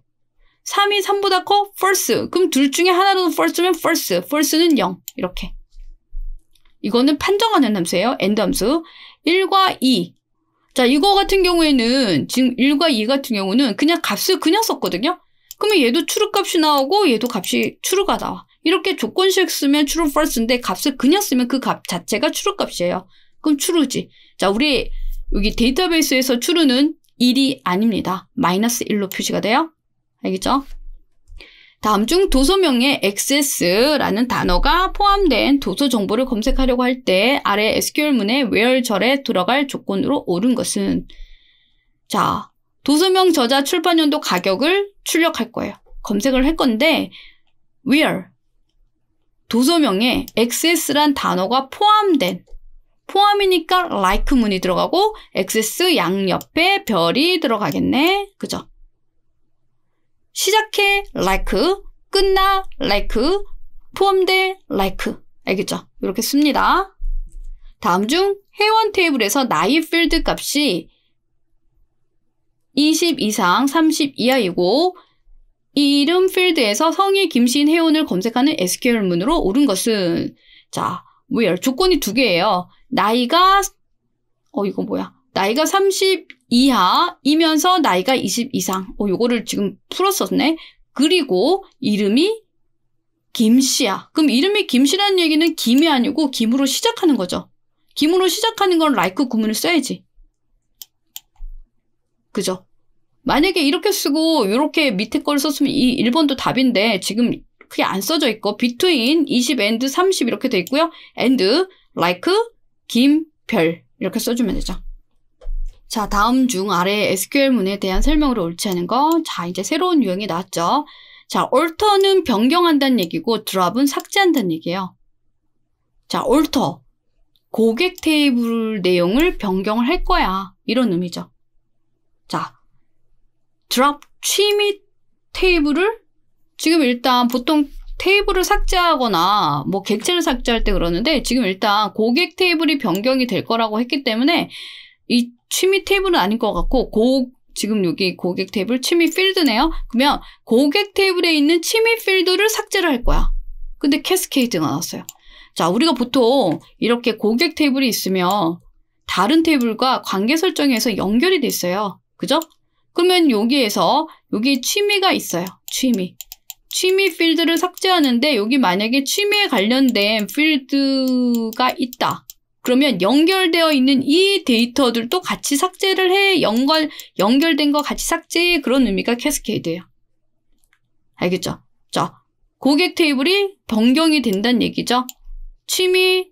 3이 3보다 커? false. 그럼 둘 중에 하나로는 false면 false. false는 0. 이렇게. 이거는 판정하는 함수예요. a n 함수. 1과 2. 자, 이거 같은 경우에는 지금 1과 2 같은 경우는 그냥 값을 그냥 썼거든요. 그러면 얘도 true 값이 나오고 얘도 값이 true가 나와. 이렇게 조건식 쓰면 true false인데 값을 그냥 쓰면 그 값 자체가 true 값이에요. 그럼 true지. 자, 우리 여기 데이터베이스에서 true는 1이 아닙니다. 마이너스 1로 표시가 돼요. 알겠죠? 다음 중 도서명에 access라는 단어가 포함된 도서 정보를 검색하려고 할 때 아래 SQL문의 where 절에 들어갈 조건으로 옳은 것은 자, 도서명 저자 출판연도 가격을 출력할 거예요. 검색을 할 건데 where 도서명에 access란 단어가 포함된 포함이니까 like 문이 들어가고 access 양옆에 별이 들어가겠네. 그죠? 시작해 like, 끝나 like, 포함돼 like. 알겠죠? 이렇게 씁니다. 다음 중 회원 테이블에서 나이 필드 값이 20 이상 30 이하이고 이 이름 필드에서 성의 김신 회원을 검색하는 SQL 문으로 옳은 것은 자, where 뭐 조건이 두 개예요. 나이가 어 이거 뭐야? 나이가 30 이하이면서 나이가 20 이상. 어, 요거를 지금 풀었었네. 그리고 이름이 김씨야. 그럼 이름이 김씨라는 얘기는 김이 아니고 김으로 시작하는 거죠. 김으로 시작하는 건 like 구문을 써야지. 그죠? 만약에 이렇게 쓰고 이렇게 밑에 걸 썼으면 이 1번도 답인데 지금 그게 안 써져 있고 between 20 and 30 이렇게 돼 있고요. and like 김 별 이렇게 써주면 되죠. 자, 다음 중 아래 SQL 문에 대한 설명으로 옳지 않은 거. 자, 이제 새로운 유형이 나왔죠. 자, alter는 변경한다는 얘기고 drop은 삭제한다는 얘기예요. 자, alter. 고객 테이블 내용을 변경을 할 거야. 이런 의미죠. 자, drop 취미 테이블을 지금 일단 보통 테이블을 삭제하거나 뭐 객체를 삭제할 때 그러는데 지금 일단 고객 테이블이 변경이 될 거라고 했기 때문에 이 취미 테이블은 아닌 것 같고 고 지금 여기 고객 테이블 취미 필드네요. 그러면 고객 테이블에 있는 취미 필드를 삭제를 할 거야. 근데 캐스케이드가 나왔어요. 자, 우리가 보통 이렇게 고객 테이블이 있으면 다른 테이블과 관계 설정에서 연결이 돼 있어요. 그죠? 그러면 여기에서 여기 취미가 있어요. 취미. 취미 필드를 삭제하는데 여기 만약에 취미에 관련된 필드가 있다. 그러면 연결되어 있는 이 데이터들도 같이 삭제를 해 연관 연결된 거 같이 삭제 그런 의미가 캐스케이드예요. 알겠죠? 자, 고객 테이블이 변경이 된다는 얘기죠. 취미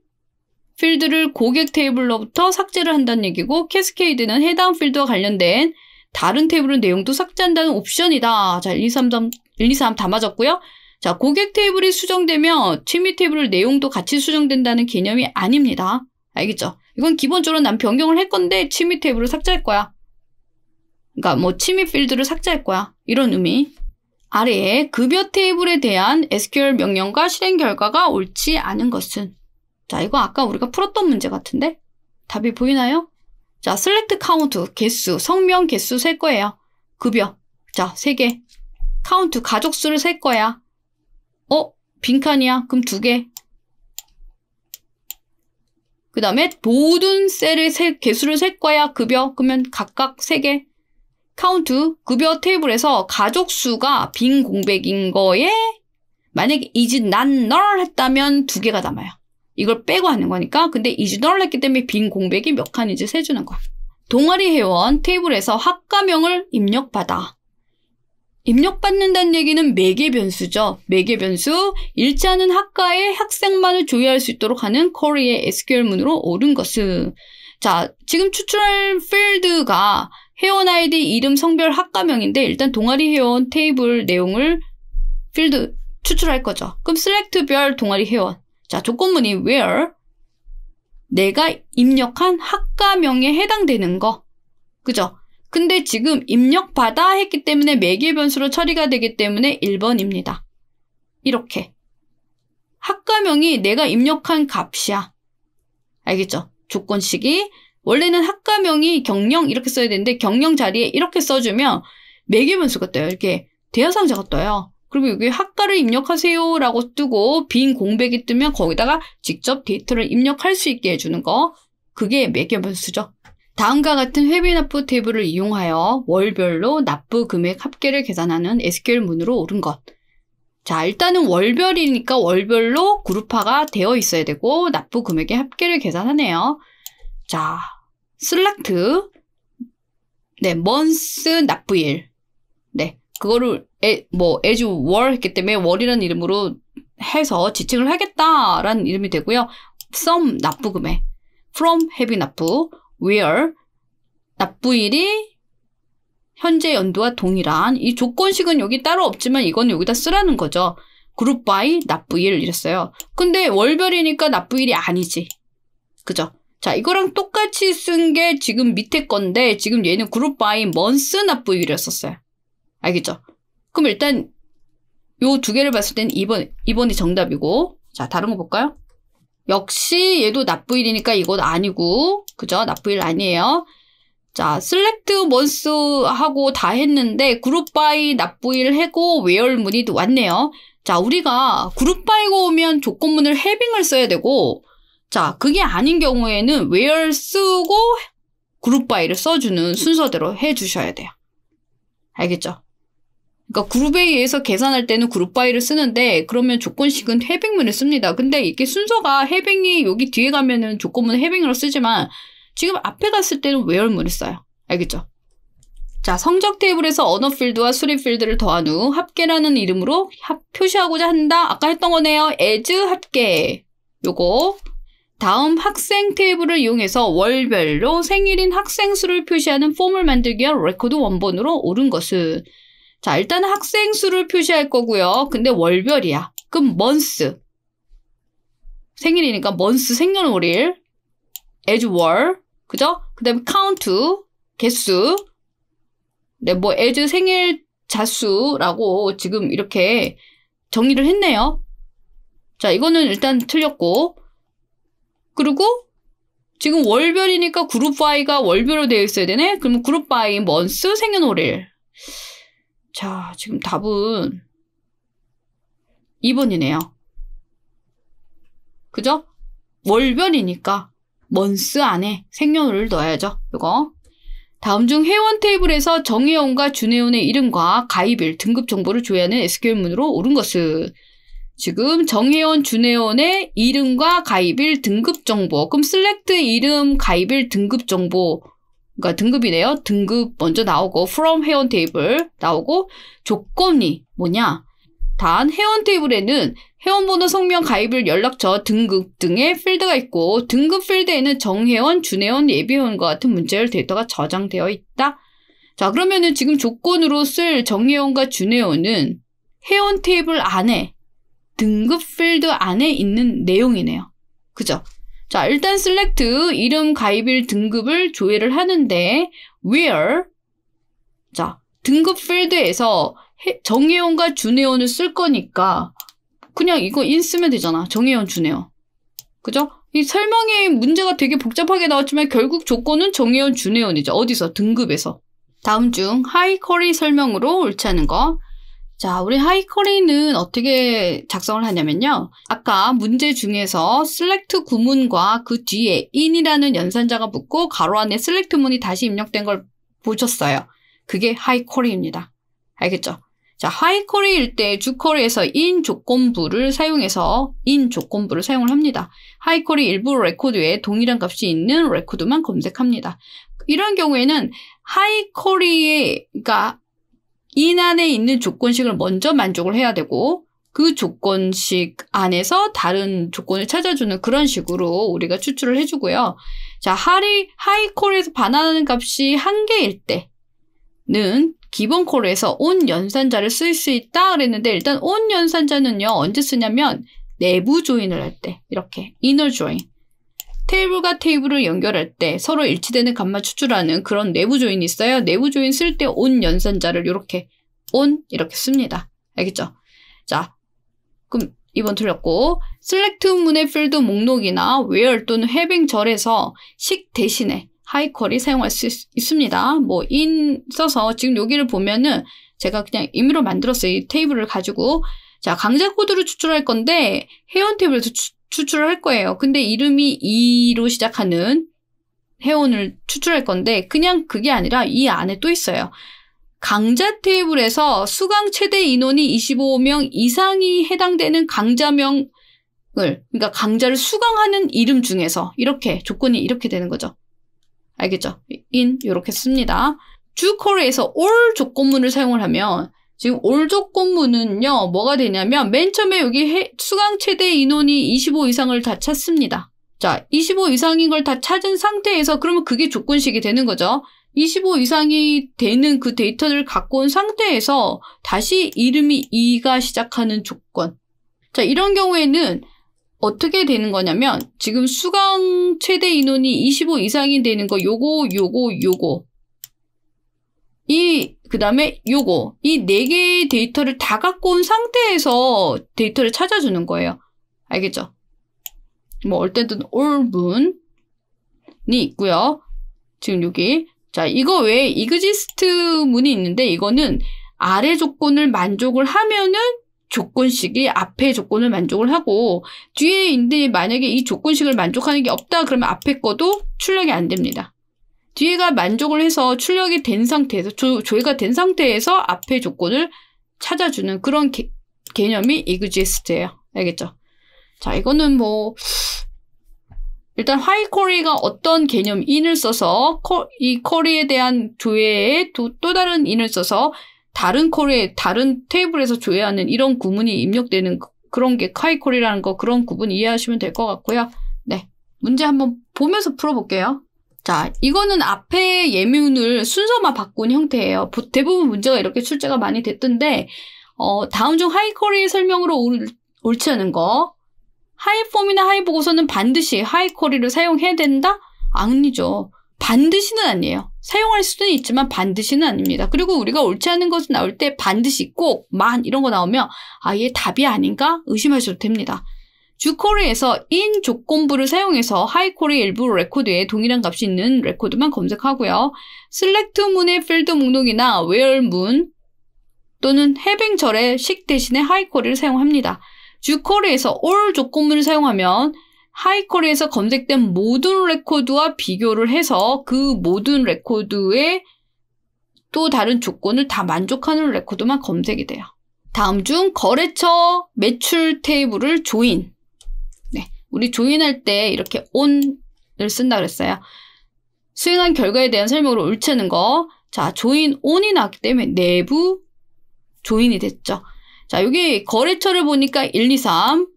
필드를 고객 테이블로부터 삭제를 한다는 얘기고 캐스케이드는 해당 필드와 관련된 다른 테이블의 내용도 삭제한다는 옵션이다. 자, 1, 2, 3, 3 1, 2, 3 다 맞았고요. 자, 고객 테이블이 수정되면 취미 테이블 내용도 같이 수정된다는 개념이 아닙니다. 알겠죠? 이건 기본적으로 난 변경을 할 건데 취미 탭으로 삭제할 거야. 그러니까 뭐 취미 필드를 삭제할 거야. 이런 의미. 아래에 급여 테이블에 대한 SQL 명령과 실행 결과가 옳지 않은 것은 자 이거 아까 우리가 풀었던 문제 같은데 답이 보이나요? 자 select count 개수 성명 개수 셀 거예요 급여 자 3개 count 가족 수를 셀 거야 어? 빈칸이야 그럼 2개 그 다음에 모든 셀의 세, 개수를 셀 거야 급여 그러면 각각 3개 카운트 급여 테이블에서 가족 수가 빈 공백인 거에 만약에 이즈 난널 했다면 두 개가 남아요. 이걸 빼고 하는 거니까 근데 이즈 널 했기 때문에 빈 공백이 몇 칸인지 세주는 거야. 동아리 회원 테이블에서 학과명을 입력받아 입력받는다는 얘기는 매개 변수죠. 매개 변수, 일치하는 학과의 학생만을 조회할 수 있도록 하는 쿼리의 SQL문으로 옳은 것은 자, 지금 추출할 필드가 회원 아이디, 이름, 성별, 학과명인데 일단 동아리 회원 테이블 내용을 필드 추출할 거죠. 그럼 셀렉트별 동아리 회원. 자, 조건문이 where 내가 입력한 학과명에 해당되는 거. 그죠? 근데 지금 입력받아 했기 때문에 매개 변수로 처리가 되기 때문에 1번입니다. 이렇게. 학과명이 내가 입력한 값이야. 알겠죠? 조건식이 원래는 학과명이 경영 이렇게 써야 되는데 경영 자리에 이렇게 써주면 매개 변수가 떠요. 이렇게 대여상자가 떠요. 그리고 여기 학과를 입력하세요 라고 뜨고 빈 공백이 뜨면 거기다가 직접 데이터를 입력할 수 있게 해주는 거 그게 매개 변수죠. 다음과 같은 회비납부 테이블을 이용하여 월별로 납부 금액 합계를 계산하는 SQL 문으로 오른 것. 자, 일단은 월별이니까 월별로 그룹화가 되어 있어야 되고 납부 금액의 합계를 계산하네요. 자, 슬락트 네, 먼스 납부일. 네, 그거를 에, 뭐 에주 월 했기 때문에 월이라는 이름으로 해서 지칭을 하겠다라는 이름이 되고요. 썸 납부 금액, from 헤비 납부, where 납부일이 현재 연도와 동일한 이 조건식은 여기 따로 없지만 이건 여기다 쓰라는 거죠. 그룹 by 납부일 이랬어요. 근데 월별이니까 납부일이 아니지. 그죠? 자, 이거랑 똑같이 쓴 게 지금 밑에 건데 지금 얘는 그룹 by month 납부일이었었어요. 알겠죠? 그럼 일단 요 두 개를 봤을 땐 2번, 2번이 정답이고 자, 다른 거 볼까요? 역시 얘도 납부일이니까 이건 아니고 그죠? 납부일 아니에요. 자, select o n t h 하고 다 했는데 그룹 by 납부일 해고 외열문도 왔네요. 자, 우리가 그룹 by가 오면 조건문을 having을 써야 되고 자, 그게 아닌 경우에는 where 쓰고 그룹 by를 써주는 순서대로 해주셔야 돼요. 알겠죠? 그러니까 그룹에 서 계산할 때는 그룹 바이를 쓰는데 그러면 조건식은 해빙문을 씁니다. 근데 이게 순서가 해빙이 여기 뒤에 가면은 조건문 해빙으로 쓰지만 지금 앞에 갔을 때는 외열문을 써요. 알겠죠? 자, 성적 테이블에서 언어 필드와 수립 필드를 더한 후 합계라는 이름으로 합, 표시하고자 한다. 아까 했던 거네요. as 합계. 요거 다음 학생 테이블을 이용해서 월별로 생일인 학생 수를 표시하는 폼을 만들기 위한 레코드 원본으로 옳은 것은 자, 일단 학생 수를 표시할 거고요. 근데 월별이야. 그럼 먼스. 생일이니까 먼스 생년월일. as 월. 그죠? 그다음에 카운트 개수. 네, 뭐 as 생일 자수라고 지금 이렇게 정리를 했네요. 자, 이거는 일단 틀렸고. 그리고 지금 월별이니까 그룹 바이가 월별로 되어 있어야 되네. 그럼 그룹 바이 먼스 생년월일. 자, 지금 답은 2번이네요. 그죠? 월별이니까 먼스 안에 생년월을 넣어야죠. 이거. 다음 중 회원 테이블에서 정혜원과 준혜원의 이름과 가입일, 등급 정보를 조회하는 SQL문으로 옳은 것은 지금 정혜원, 준혜원의 이름과 가입일, 등급 정보. 그럼 s e 트 이름, 가입일, 등급 정보 그러니까 등급이네요 등급 먼저 나오고 from 회원 테이블 나오고 조건이 뭐냐? 단 회원 테이블에는 회원번호 성명 가입일 연락처 등급 등의 필드가 있고 등급 필드에는 정회원, 준회원, 예비회원과 같은 문자열 데이터가 저장되어 있다. 자 그러면은 지금 조건으로 쓸 정회원과 준회원은 회원 테이블 안에 등급 필드 안에 있는 내용이네요. 그죠? 자, 일단 select 이름 가입일 등급을 조회를 하는데 where 자, 등급 필드에서 정혜원과 준혜원을 쓸 거니까 그냥 이거 인 쓰면 되잖아. 정혜원, 준혜원. 그죠? 이 설명의 문제가 되게 복잡하게 나왔지만 결국 조건은 정혜원, 준혜원이죠. 어디서? 등급에서. 다음 중하이커리 설명으로 옳지 않은 거 자, 우리 하이커리는 어떻게 작성을 하냐면요. 아까 문제 중에서 select 구문과 그 뒤에 in이라는 연산자가 붙고 가로 안에 select문이 다시 입력된 걸 보셨어요. 그게 하이커리입니다. 알겠죠? 자, 하이커리일때주커리에서 in 조건부를 사용해서 in 조건부를 사용을 합니다. 하이커리 일부 레코드에 동일한 값이 있는 레코드만 검색합니다. 이런 경우에는 하이커리가 그러니까 이난에 있는 조건식을 먼저 만족을 해야 되고 그 조건식 안에서 다른 조건을 찾아주는 그런 식으로 우리가 추출을 해주고요. 자, 하리, 하이 콜에서 반하는 값이 한 개일 때는 기본 콜에서 온 연산자를 쓸 수 있다 그랬는데 일단 온 연산자는요, 언제 쓰냐면 내부 조인을 할 때, 이렇게, 이 n 조인 테이블과 테이블을 연결할 때 서로 일치되는 값만 추출하는 그런 내부 조인이 있어요. 내부 조인 쓸 때 온 연산자를 이렇게 온 이렇게 씁니다. 알겠죠? 자, 그럼 2번 틀렸고 셀렉트 문의 필드 목록이나 웨어 또는 h 빙 절에서 식 대신에 하이컬이 사용할 수 있, 있습니다. 뭐 in 써서 지금 여기를 보면은 제가 그냥 임의로 만들었어요. 이 테이블을 가지고 자 강제 코드를 추출할 건데 회원 테이블에서 추, 추출할 거예요. 근데 이름이 이로 시작하는 회원을 추출할 건데 그냥 그게 아니라 이 안에 또 있어요. 강자 테이블에서 수강 최대 인원이 25명 이상이 해당되는 강자명을 그러니까 강자를 수강하는 이름 중에서 이렇게 조건이 이렇게 되는 거죠. 알겠죠? 인 이렇게 씁니다. 주코리에서 올 조건문을 사용을 하면 지금 올족 공무는요, 뭐가 되냐면, 맨 처음에 여기 해, 수강 최대 인원이 25 이상을 다찾습니다 자, 25 이상인 걸 다 찾은 상태에서, 그러면 그게 조건식이 되는 거죠. 25 이상이 되는 그 데이터를 갖고 온 상태에서 다시 이름이 2가 시작하는 조건. 자, 이런 경우에는 어떻게 되는 거냐면 지금 수강 최대 인원이 25 이상이 되는 거 요거 요거 요거 이, 그 다음에 요거. 이 네 개의 데이터를 다 갖고 온 상태에서 데이터를 찾아주는 거예요. 알겠죠? 뭐, 올 때든 all분이 있고요. 지금 여기. 자, 이거 외에 exist 문이 있는데 이거는 아래 조건을 만족을 하면은 조건식이 앞에 조건을 만족을 하고 뒤에 있는데 만약에 이 조건식을 만족하는 게 없다 그러면 앞에 거도 출력이 안 됩니다. 뒤에가 만족을 해서 출력이 된 상태에서 조, 조회가 된 상태에서 앞의 조건을 찾아주는 그런 개, 개념이 EGST예요. 알겠죠? 자, 이거는 뭐 일단 하이쿼리가 어떤 개념 인을 써서 코, 이 쿼리에 대한 조회에 또, 또 다른 인을 써서 다른 쿼리에 다른 테이블에서 조회하는 이런 구문이 입력되는 그, 그런 게 하이쿼리라는 거 그런 구분 이해하시면 될 것 같고요. 네, 문제 한번 보면서 풀어볼게요. 자, 이거는 앞에 예문을 순서만 바꾼 형태예요. 대부분 문제가 이렇게 출제가 많이 됐던데 어, 다음 중 하이 쿼리의 설명으로 옳, 옳지 않은 거 하이 폼이나 하이 보고서는 반드시 하이 쿼리를 사용해야 된다? 아니죠. 반드시는 아니에요. 사용할 수는 있지만 반드시는 아닙니다. 그리고 우리가 옳지 않은 것은 나올 때 반드시 꼭, 만 이런 거 나오면 아예 답이 아닌가 의심하셔도 됩니다. 주코리에서 in 조건부를 사용해서 하이코리 일부 레코드에 동일한 값이 있는 레코드만 검색하고요. 셀렉트문의 필드 목록이나 where문 또는 해빙절의 식 대신에 하이코리를 사용합니다. 주코리에서 all 조건문을 사용하면 하이코리에서 검색된 모든 레코드와 비교를 해서 그 모든 레코드에또 다른 조건을 다 만족하는 레코드만 검색이 돼요. 다음 중 거래처 매출 테이블을 조인 우리 조인할 때 이렇게 on을 쓴다 그랬어요. 수행한 결과에 대한 설명으로 옳채는 거. 자, 조인 on이 나왔기 때문에 내부 조인이 됐죠. 자, 여기 거래처를 보니까 1, 2, 3.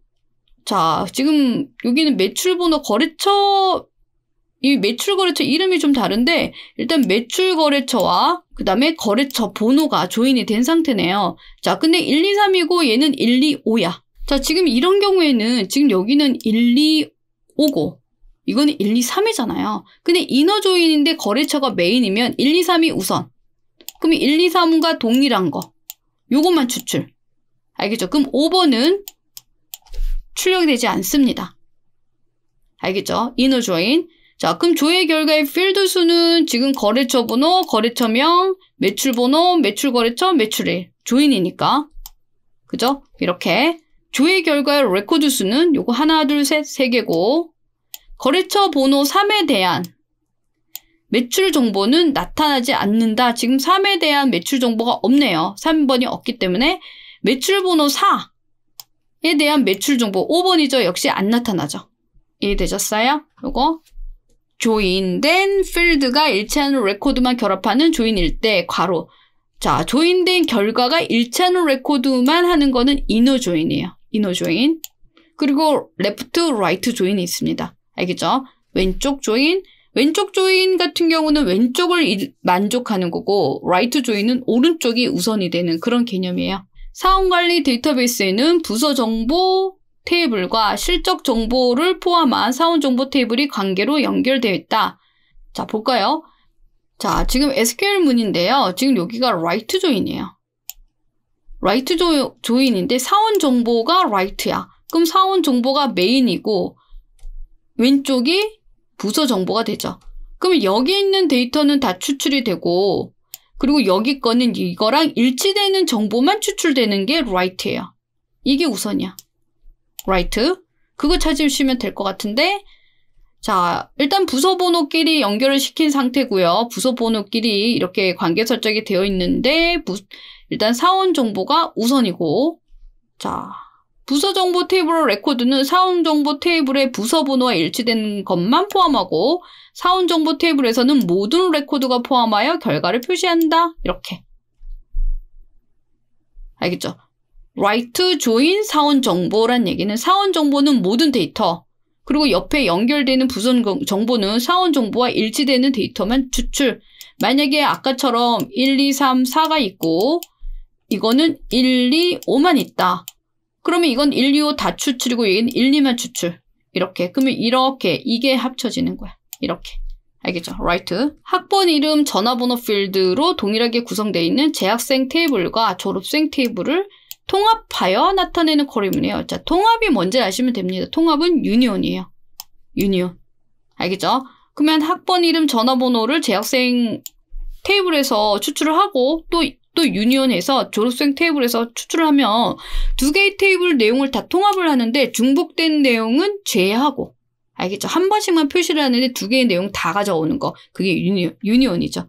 자, 지금 여기는 매출 번호 거래처 이 매출 거래처 이름이 좀 다른데 일단 매출 거래처와 그다음에 거래처 번호가 조인이 된 상태네요. 자, 근데 1, 2, 3이고 얘는 1, 2, 5야. 자, 지금 이런 경우에는 지금 여기는 1, 2, 5고 이거는 1, 2, 3이잖아요. 근데 이너 조인인데 거래처가 메인이면 1, 2, 3이 우선. 그럼 1, 2, 3과 동일한 거. 요것만 추출. 알겠죠? 그럼 5번은 출력이 되지 않습니다. 알겠죠? 이너 조인. 자, 그럼 조회 결과의 필드 수는 지금 거래처 번호, 거래처명, 매출 번호, 매출 거래처, 매출일. 조인이니까. 그죠? 이렇게 조회 결과의 레코드 수는 요거 하나, 둘, 셋, 세 개고 거래처 번호 3에 대한 매출 정보는 나타나지 않는다. 지금 3에 대한 매출 정보가 없네요. 3번이 없기 때문에 매출 번호 4에 대한 매출 정보 5번이죠. 역시 안 나타나죠. 이해되셨어요? 요거 조인된 필드가 일치하는 레코드만 결합하는 조인일 때 괄호 자, 조인된 결과가 일치하는 레코드만 하는 거는 이너 조인이에요. 이너 조인 그리고 레프트 라이트 조인이 있습니다. 알겠죠? 왼쪽 조인 왼쪽 조인 같은 경우는 왼쪽을 만족하는 거고 라이트 조인은 오른쪽이 우선이 되는 그런 개념이에요. 사원관리 데이터베이스에는 부서 정보 테이블과 실적 정보를 포함한 사원 정보 테이블이 관계로 연결되어 있다. 자, 볼까요? 자, 지금 SQL 문인데요. 지금 여기가 라이트 조인이에요. 라이트 조, 조인인데 사원 정보가 라이트야. 그럼 사원 정보가 메인이고 왼쪽이 부서 정보가 되죠. 그럼 여기 있는 데이터는 다 추출이 되고 그리고 여기 거는 이거랑 일치되는 정보만 추출되는 게 라이트예요. 이게 우선이야. 라이트. 그거 찾으시면 될 것 같은데 자, 일단 부서 번호끼리 연결을 시킨 상태고요. 부서 번호끼리 이렇게 관계 설정이 되어 있는데 부, 일단 사원 정보가 우선이고 자 부서 정보 테이블 레코드는 사원 정보 테이블의 부서 번호와 일치된 것만 포함하고 사원 정보 테이블에서는 모든 레코드가 포함하여 결과를 표시한다. 이렇게. 알겠죠? right to join 사원 정보란 얘기는 사원 정보는 모든 데이터 그리고 옆에 연결되는 부서 정보는 사원 정보와 일치되는 데이터만 추출. 만약에 아까처럼 1, 2, 3, 4가 있고 이거는 1, 2, 5만 있다. 그러면 이건 1, 2, 5 다 추출이고 얘는 1, 2만 추출. 이렇게. 그러면 이렇게 이게 합쳐지는 거야. 이렇게. 알겠죠? right. 학번 이름 전화번호 필드로 동일하게 구성되어 있는 재학생 테이블과 졸업생 테이블을 통합하여 나타내는 커리문이에요. 자, 통합이 뭔지 아시면 됩니다. 통합은 유니온이에요. 유니온. 알겠죠? 그러면 학번 이름 전화번호를 재학생 테이블에서 추출을 하고 또또 유니온에서 졸업생 테이블에서 추출하며 두 개의 테이블 내용을 다 통합을 하는데 중복된 내용은 제외하고 알겠죠? 한 번씩만 표시를 하는데 두 개의 내용 다 가져오는 거 그게 유니, 유니온이죠.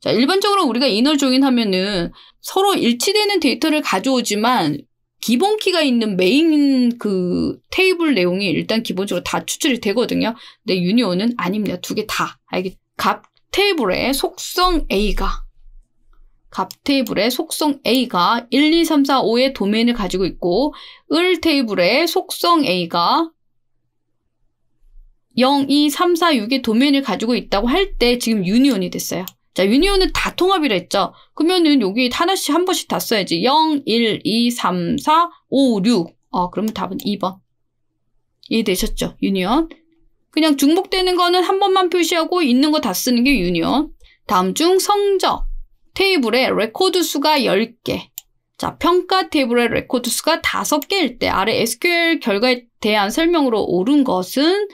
자, 일반적으로 우리가 이너 조인 하면은 서로 일치되는 데이터를 가져오지만 기본 키가 있는 메인 그 테이블 내용이 일단 기본적으로 다 추출이 되거든요. 근데 유니온은 아닙니다. 두 개 다. 알겠, 각테이블에 속성 A가 값 테이블의 속성 A가 1, 2, 3, 4, 5의 도메인을 가지고 있고 을 테이블의 속성 A가 0, 2, 3, 4, 6의 도메인을 가지고 있다고 할 때 지금 유니온이 됐어요. 자, 유니온은 다 통합이라 했죠? 그러면은 여기 하나씩 한 번씩 다 써야지. 0, 1, 2, 3, 4, 5, 6. 어, 그러면 답은 2번. 이해되셨죠? 유니온. 그냥 중복되는 거는 한 번만 표시하고 있는 거 다 쓰는 게 유니온. 다음 중 성적. 테이블에 레코드 수가 10개, 자, 평가 테이블의 레코드 수가 5개일 때 아래 SQL 결과에 대한 설명으로 옳은 것은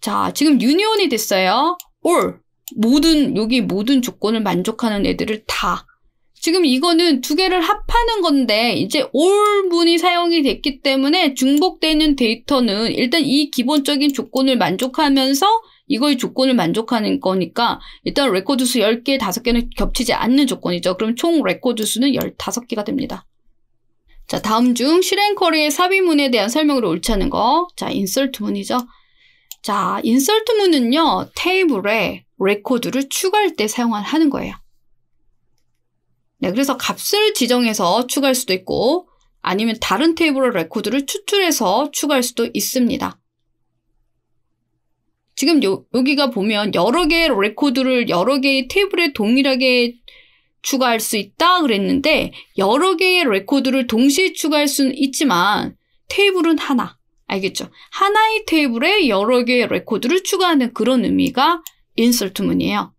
자, 지금 유니온이 됐어요. a l 모든 여기 모든 조건을 만족하는 애들을 다 지금 이거는 두 개를 합하는 건데 이제 a l 문이 사용이 됐기 때문에 중복되는 데이터는 일단 이 기본적인 조건을 만족하면서 이거의 조건을 만족하는 거니까 일단 레코드 수 10개, 5개는 겹치지 않는 조건이죠. 그럼 총 레코드 수는 15개가 됩니다. 자, 다음 중 실행 커리의 삽입문에 대한 설명으로 옳지 거. 자, 인설트문이죠. 자, 인설트문은요. 테이블에 레코드를 추가할 때 사용하는 거예요. 네, 그래서 값을 지정해서 추가할 수도 있고 아니면 다른 테이블의 레코드를 추출해서 추가할 수도 있습니다. 지금 요, 여기가 보면 여러 개의 레코드를 여러 개의 테이블에 동일하게 추가할 수 있다 그랬는데 여러 개의 레코드를 동시에 추가할 수는 있지만 테이블은 하나 알겠죠? 하나의 테이블에 여러 개의 레코드를 추가하는 그런 의미가 인설트문이에요.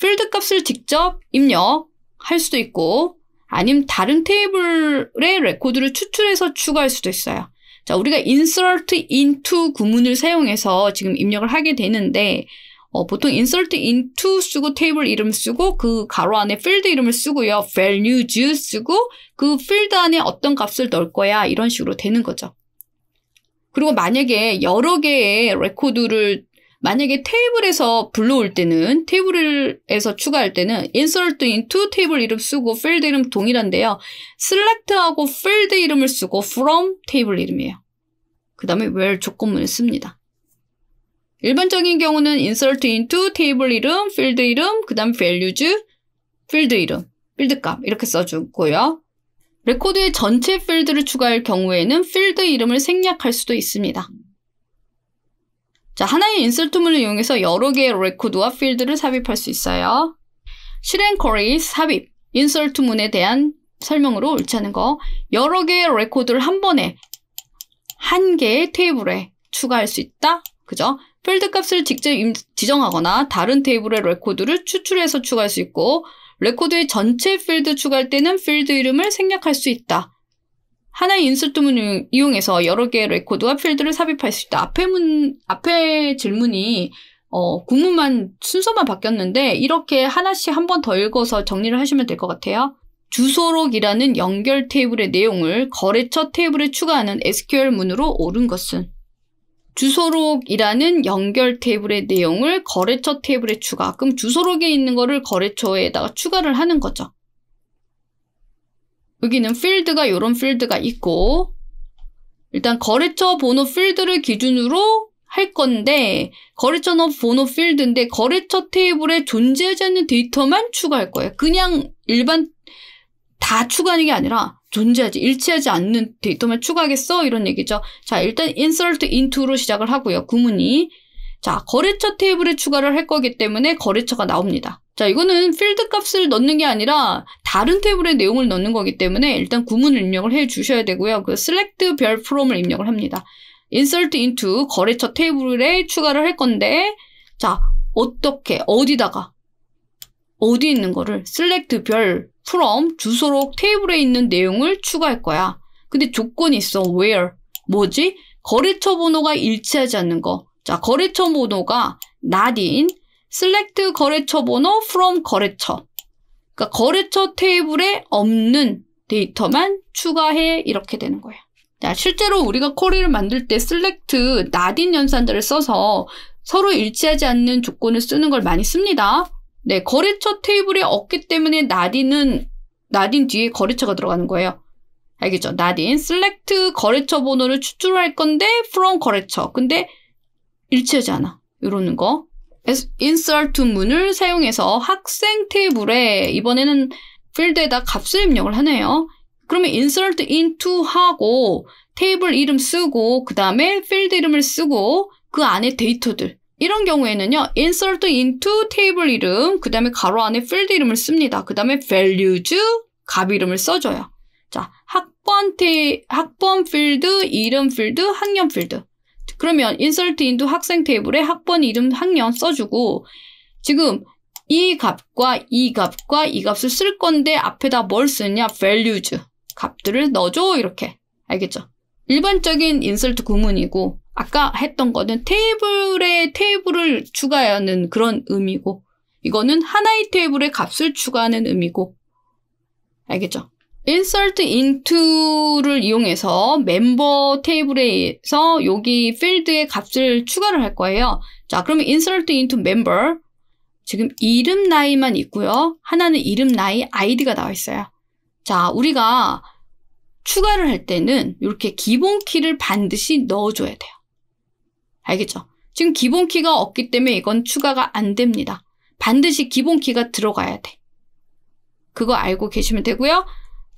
필드 값을 직접 입력할 수도 있고 아님 다른 테이블의 레코드를 추출해서 추가할 수도 있어요. 자, 우리가 insert into 구문을 사용해서 지금 입력을 하게 되는데 어, 보통 insert into 쓰고 테이블 이름 쓰고 그 가로 안에 필드 이름을 쓰고요. values 쓰고 그 필드 안에 어떤 값을 넣을 거야 이런 식으로 되는 거죠. 그리고 만약에 여러 개의 레코드를 만약에 테이블에서 불러올 때는 테이블에서 추가할 때는 insert into 테이블 이름 쓰고 필드 이름 동일한데요. select하고 필드 이름을 쓰고 from 테이블 이름이에요. 그 다음에 where 조건문을 씁니다. 일반적인 경우는 insert into 테이블 이름, 필드 이름, 그 다음 values, 필드 이름, 필드 값 이렇게 써주고요. 레코드의 전체 필드를 추가할 경우에는 필드 이름을 생략할 수도 있습니다. 자, 하나의 인설툴을 이용해서 여러 개의 레코드와 필드를 삽입할 수 있어요. 실행쿼리 삽입, 인솔투문에 대한 설명으로 옳지 않은 거 여러 개의 레코드를 한 번에 한 개의 테이블에 추가할 수 있다. 그죠? 필드 값을 직접 지정하거나 다른 테이블의 레코드를 추출해서 추가할 수 있고 레코드의 전체 필드 추가할 때는 필드 이름을 생략할 수 있다. 하나의 인술뜸을 이용해서 여러 개의 레코드와 필드를 삽입할 수 있다. 앞에 문, 앞에 질문이 어, 구문만, 순서만 바뀌었는데, 이렇게 하나씩 한 번 더 읽어서 정리를 하시면 될 것 같아요. 주소록이라는 연결 테이블의 내용을 거래처 테이블에 추가하는 SQL 문으로 옳은 것은 주소록이라는 연결 테이블의 내용을 거래처 테이블에 추가. 그럼 주소록에 있는 거를 거래처에다가 추가를 하는 거죠. 여기는 필드가 이런 필드가 있고 일단 거래처 번호 필드를 기준으로 할 건데 거래처 번호 필드인데 거래처 테이블에 존재하지 않는 데이터만 추가할 거예요. 그냥 일반 다 추가하는 게 아니라 존재하지 일치하지 않는 데이터만 추가하겠어 이런 얘기죠. 자 일단 insert into로 시작을 하고요. 구문이 자 거래처 테이블에 추가를 할 거기 때문에 거래처가 나옵니다. 자, 이거는 필드 값을 넣는 게 아니라 다른 테이블의 내용을 넣는 거기 때문에 일단 구문을 입력을 해 주셔야 되고요. 그 select 별 from을 입력을 합니다. insert into 거래처 테이블에 추가를 할 건데 자, 어떻게 어디다가 어디 있는 거를 select 별 from 주소록 테이블에 있는 내용을 추가할 거야. 근데 조건이 있어. where 뭐지? 거래처 번호가 일치하지 않는 거. 자, 거래처 번호가 not in select 거래처 번호 from 거래처. 그러니까 거래처 테이블에 없는 데이터만 추가해 이렇게 되는 거예요. 자, 실제로 우리가 쿼리를 만들 때 select 나딘 연산들을 써서 서로 일치하지 않는 조건을 쓰는 걸 많이 씁니다. 네, 거래처 테이블에 없기 때문에 나딘은 나딘 뒤에 거래처가 들어가는 거예요. 알겠죠? 나딘 select 거래처 번호를 추출할 건데 from 거래처. 근데 일치하지 않아. 이러는 거. insert 문을 사용해서 학생 테이블에 이번에는 필드에다 값을 입력을 하네요. 그러면 insert into 하고 테이블 이름 쓰고 그 다음에 필드 이름을 쓰고 그 안에 데이터들 이런 경우에는요 insert into 테이블 이름 그 다음에 가로 안에 필드 이름을 씁니다. 그 다음에 values 값 이름을 써줘요. 자 학번 테 학번 필드 이름 필드 학년 필드 그러면 인설트 인도 학생 테이블에 학번 이름 학년 써주고 지금 이 값과 이 값과 이 값을 쓸 건데 앞에다 뭘 쓰냐 values 값들을 넣어줘 이렇게 알겠죠? 일반적인 인설트 구문이고 아까 했던 거는 테이블에 테이블을 추가하는 그런 의미고 이거는 하나의 테이블에 값을 추가하는 의미고 알겠죠? insert into를 이용해서 멤버 테이블에서 여기 필드에 값을 추가를 할 거예요. 자, 그러면 insert into member 지금 이름 나이만 있고요. 하나는 이름 나이 아이디가 나와 있어요. 자, 우리가 추가를 할 때는 이렇게 기본 키를 반드시 넣어줘야 돼요. 알겠죠? 지금 기본 키가 없기 때문에 이건 추가가 안 됩니다. 반드시 기본 키가 들어가야 돼. 그거 알고 계시면 되고요.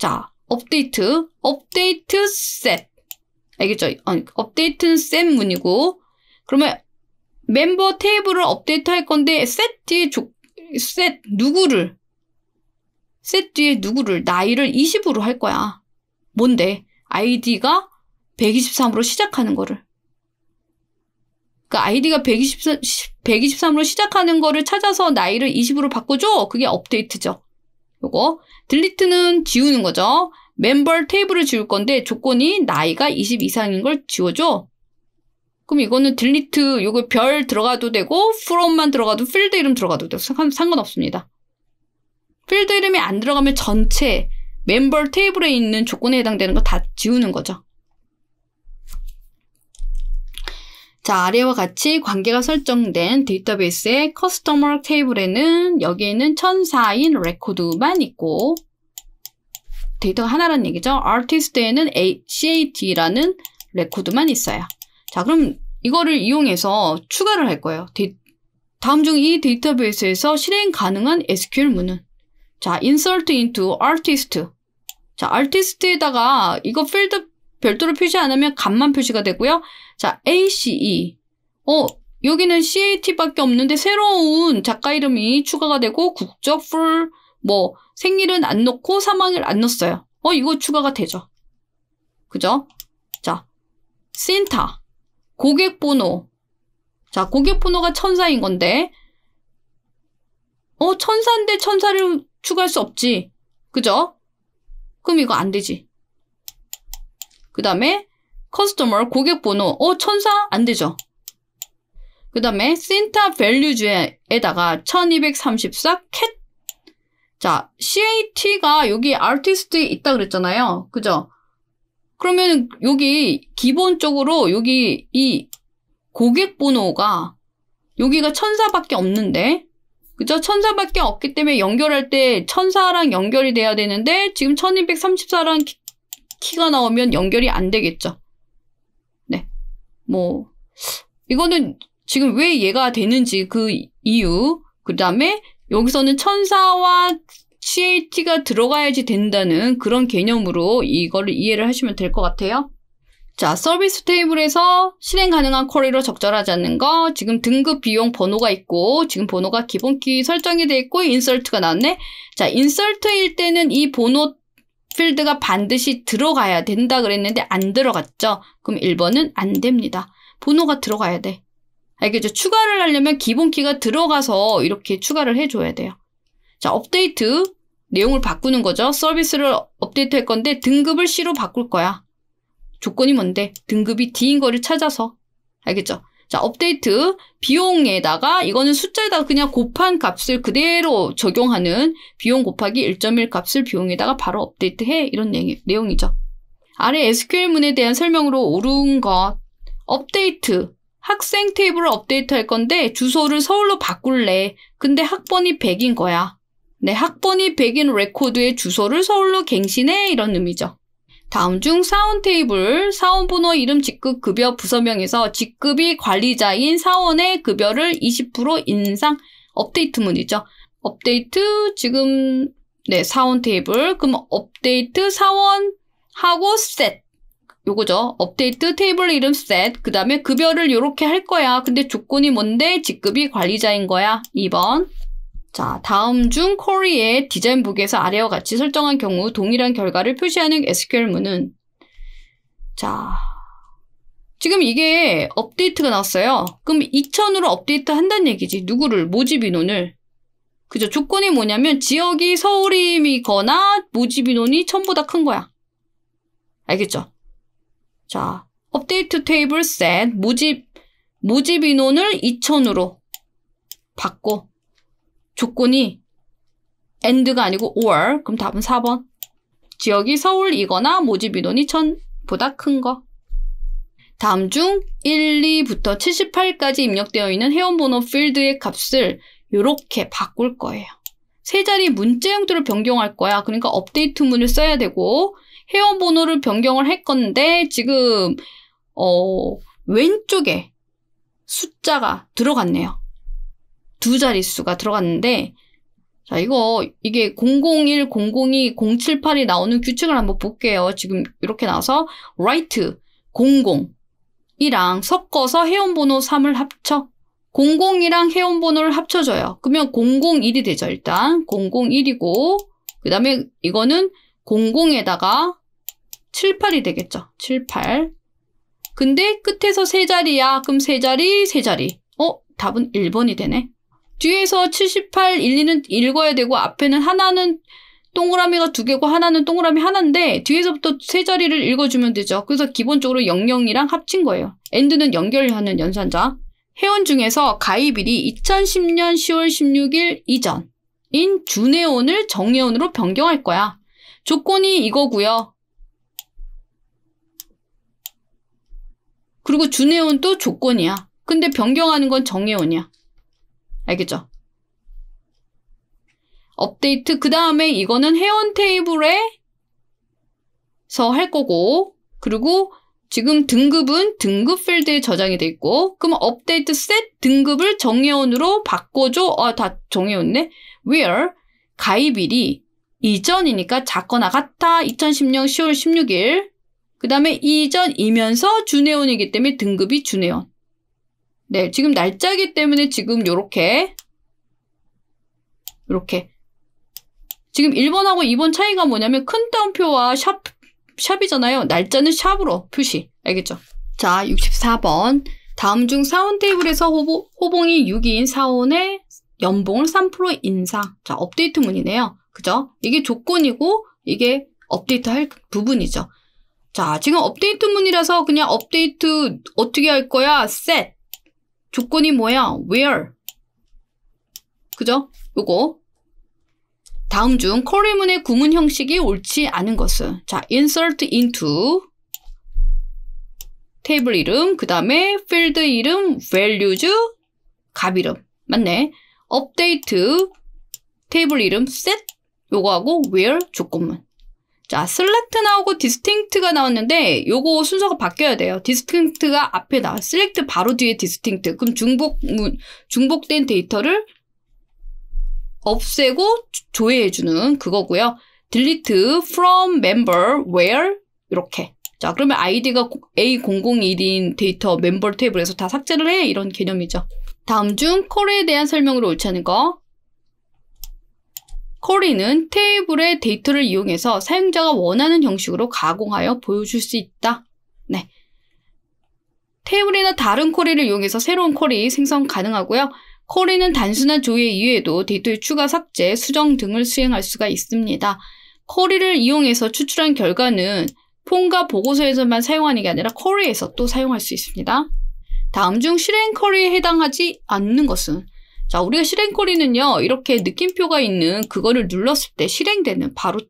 자, 업데이트, 업데이트 셋. 알겠죠? 아, 아니, 업데이트는 셋 문이고, 그러면 멤버 테이블을 업데이트 할 건데, 셋 뒤에 조, 셋, 누구를, 셋 뒤에 누구를, 나이를 20으로 할 거야. 뭔데? 아이디가 123으로 시작하는 거를. 그 아이디가 123, 123으로 시작하는 거를 찾아서 나이를 20으로 바꿔줘. 그게 업데이트죠. 요거. 딜리트는 지우는 거죠. 멤버 테이블을 지울 건데 조건이 나이가 20 이상인 걸 지워줘. 그럼 이거는 딜리트 요거 별 들어가도 되고 프롬만 들어가도 필드 이름 들어가도 되고 상관없습니다. 필드 이름이 안 들어가면 전체 멤버 테이블에 있는 조건에 해당되는 거 다 지우는 거죠. 자, 아래와 같이 관계가 설정된 데이터베이스의 커스터머 테이블에는 여기에는 천사인 레코드만 있고 데이터 가 하나라는 얘기죠. 아티스트에는 CAT라는 레코드만 있어요. 자, 그럼 이거를 이용해서 추가를 할 거예요. 데이, 다음 중 이 데이터베이스에서 실행 가능한 SQL 문은 자, insert into artist. 자, artist에다가 이거 필드 별도로 표시 안 하면 값만 표시가 되고요. 자, ACE. 어, 여기는 CAT밖에 없는데 새로운 작가 이름이 추가가 되고 국적, 풀, 뭐 생일은 안 넣고 사망일 안 넣었어요. 어, 이거 추가가 되죠. 그죠? 자, 센타 고객 번호. 자, 고객 번호가 천사인 건데 어, 천사인데 천사를 추가할 수 없지. 그죠? 그럼 이거 안 되지. 그 다음에 커스터머 고객 번호 어 천사 안 되죠. 그 다음에 신타 밸류즈에다가 1234 캣. 자, CAT가 여기 아티스트 있다 그랬잖아요. 그죠? 그러면 여기 기본적으로 여기 이 고객 번호가 여기가 천사밖에 없는데 그죠? 천사밖에 없기 때문에 연결할 때 천사랑 연결이 돼야 되는데 지금 1234랑 키가 나오면 연결이 안 되겠죠. 네. 뭐, 이거는 지금 왜 얘가 되는지 그 이유, 그 다음에 여기서는 천사와 CAT가 들어가야지 된다는 그런 개념으로 이거를 이해를 하시면 될 것 같아요. 자, 서비스 테이블에서 실행 가능한 쿼리로 적절하지 않는 거. 지금 등급 비용 번호가 있고, 지금 번호가 기본키 설정이 되어 있고, 인설트가 나왔네. 자, 인설트일 때는 이 번호 필드가 반드시 들어가야 된다 그랬는데 안 들어갔죠. 그럼 1번은 안 됩니다. 번호가 들어가야 돼. 알겠죠? 아, 추가를 하려면 기본키가 들어가서 이렇게 추가를 해줘야 돼요. 자, 업데이트 내용을 바꾸는 거죠. 서비스를 업데이트 할 건데 등급을 C로 바꿀 거야. 조건이 뭔데? 등급이 D인 거를 찾아서. 알겠죠? 자, 업데이트 비용에다가 이거는 숫자에다가 그냥 곱한 값을 그대로 적용하는 비용 곱하기 1.1 값을 비용에다가 바로 업데이트해 이런 내용이죠. 아래 SQL문에 대한 설명으로 오른 것 업데이트 학생 테이블을 업데이트 할 건데 주소를 서울로 바꿀래. 근데 학번이 100인 거야. 네, 학번이 100인 레코드의 주소를 서울로 갱신해 이런 의미죠. 다음 중 사원 테이블, 사원 번호 이름 직급 급여 부서명에서 직급이 관리자인 사원의 급여를 20% 인상 업데이트문이죠. 업데이트 지금 네 사원 테이블 그럼 업데이트 사원 하고 셋 요거죠. 업데이트 테이블 이름 셋 그다음에 급여를 요렇게 할 거야. 근데 조건이 뭔데? 직급이 관리자인 거야. 2번. 자, 다음 중 쿼리의 디자인북에서 아래와 같이 설정한 경우 동일한 결과를 표시하는 SQL 문은 자, 지금 이게 업데이트가 나왔어요. 그럼 2000으로 업데이트 한다는 얘기지. 누구를? 모집 인원을. 그죠? 조건이 뭐냐면 지역이 서울임이거나 모집 인원이 1000보다 큰 거야. 알겠죠? 자, 업데이트 테이블 셋 모집 모집 인원을 2000으로 바꿔. 조건이 and가 아니고 or 그럼 답은 4번. 지역이 서울이거나 모집 인원이 1000보다 큰 거. 다음 중 1, 2부터 78까지 입력되어 있는 회원번호 필드의 값을 이렇게 바꿀 거예요. 세 자리 문자 형태로 변경할 거야. 그러니까 업데이트 문을 써야 되고 회원번호를 변경을 할 건데 지금 어 왼쪽에 숫자가 들어갔네요. 두 자릿수가 들어갔는데 자, 이거, 이게 001, 002, 078이 나오는 규칙을 한번 볼게요. 지금 이렇게 나와서 w r i t e 00이랑 섞어서 회원번호 3을 합쳐. 00이랑 회원번호를 합쳐줘요. 그러면 001이 되죠, 일단. 001이고, 그 다음에 이거는 00에다가 78이 되겠죠. 78. 근데 끝에서 세 자리야. 그럼 세 자리, 세 자리. 어? 답은 1번이 되네. 뒤에서 78, 1, 2는 읽어야 되고 앞에는 하나는 동그라미가 두 개고 하나는 동그라미 하나인데 뒤에서부터 세 자리를 읽어주면 되죠. 그래서 기본적으로 00이랑 합친 거예요. 엔드는 연결하는 연산자. 회원 중에서 가입일이 2010년 10월 16일 이전인 준회원을 정회원으로 변경할 거야. 조건이 이거고요. 그리고 준회원 도 조건이야. 근데 변경하는 건 정회원이야. 알겠죠? 업데이트 그 다음에 이거는 회원 테이블에서 할 거고 그리고 지금 등급은 등급 필드에 저장이 돼 있고 그럼 업데이트 셋 등급을 정회원으로 바꿔줘 아다 정회원네 where 가입일이 이전이니까 작거나 같아 2 0 1 0년 10월 16일 그 다음에 이전이면서 준회원이기 때문에 등급이 준회원 네, 지금 날짜기 이 때문에 지금 요렇게 요렇게 지금 1번하고 2번 차이가 뭐냐면 큰 따옴표와 샵, 샵이잖아요. 날짜는 샵으로 표시. 알겠죠? 자, 64번. 다음 중 사원 테이블에서 호보, 호봉이 6인 사원의 연봉을 3% 인상. 자, 업데이트 문이네요. 그죠? 이게 조건이고 이게 업데이트 할 부분이죠. 자, 지금 업데이트 문이라서 그냥 업데이트 어떻게 할 거야? 셋! 조건이 뭐야? where. 그죠? 요거. 다음 중 커리문의 구문 형식이 옳지 않은 것은 자, insert into 테이블 이름, 그 다음에 필드 이름, values, 값 이름. 맞네. u p 업데 t 트 테이블 이름, set, 요거하고 where 조건문. 자, 셀렉트 나오고 디스팅트가 나왔는데 요거 순서가 바뀌어야 돼요. 디스팅트가 앞에 나와. 셀렉트 바로 뒤에 디스팅트. 그럼 중복 중복된 데이터를 없애고 조회해 주는 그거고요. delete from member where 이렇게. 자, 그러면 아이디가 A001인 데이터 멤버 테이블에서 다 삭제를 해 이런 개념이죠. 다음 중 콜에 대한 설명으로 옳지 않은 거. 쿼리는 테이블의 데이터를 이용해서 사용자가 원하는 형식으로 가공하여 보여줄 수 있다. 네. 테이블이나 다른 쿼리를 이용해서 새로운 쿼리 생성 가능하고요. 쿼리는 단순한 조회 이외에도 데이터의 추가 삭제, 수정 등을 수행할 수가 있습니다. 쿼리를 이용해서 추출한 결과는 폰과 보고서에서만 사용하는 게 아니라 쿼리에서 또 사용할 수 있습니다. 다음 중 실행 쿼리에 해당하지 않는 것은 자, 우리가 실행거리는요, 이렇게 느낌표가 있는 그거를 눌렀을 때 실행되는 바로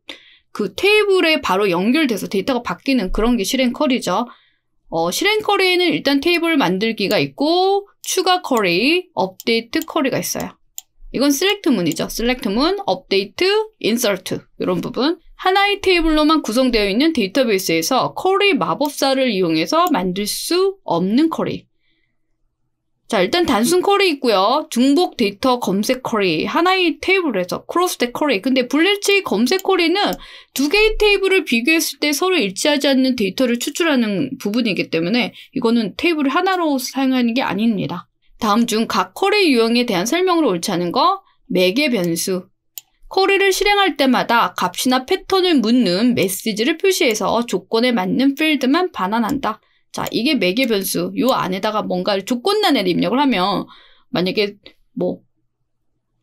그 테이블에 바로 연결돼서 데이터가 바뀌는 그런 게 실행 커리죠. 어, 실행 커리에는 일단 테이블 만들기가 있고 추가 커리, 업데이트 커리가 있어요. 이건 셀렉트문이죠. 셀렉트문, 업데이트, 인서트 이런 부분 하나의 테이블로만 구성되어 있는 데이터베이스에서 커리 마법사를 이용해서 만들 수 없는 커리 자, 일단 단순 쿼리 있고요. 중복 데이터 검색 쿼리 하나의 테이블에서 크로스 데 쿼리. 근데 블랙치 검색 쿼리는 두 개의 테이블을 비교했을 때 서로 일치하지 않는 데이터를 추출하는 부분이기 때문에 이거는 테이블 하나로 사용하는 게 아닙니다. 다음 중 각 쿼리 유형에 대한 설명으로 옳지 않은 거 매개 변수. 쿼리를 실행할 때마다 값이나 패턴을 묻는 메시지를 표시해서 조건에 맞는 필드만 반환한다. 자, 이게 매개 변수. 요 안에다가 뭔가를 조건란에 입력을 하면 만약에 뭐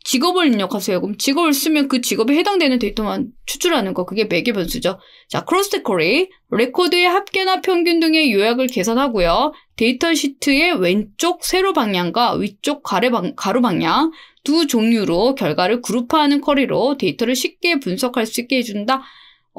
직업을 입력하세요. 그럼 직업을 쓰면 그 직업에 해당되는 데이터만 추출하는 거. 그게 매개 변수죠. 자, 크로스 테코리 레코드의 합계나 평균 등의 요약을 계산하고요. 데이터 시트의 왼쪽 세로 방향과 위쪽 가래 방, 가로 방향 두 종류로 결과를 그룹화하는 커리로 데이터를 쉽게 분석할 수 있게 해준다.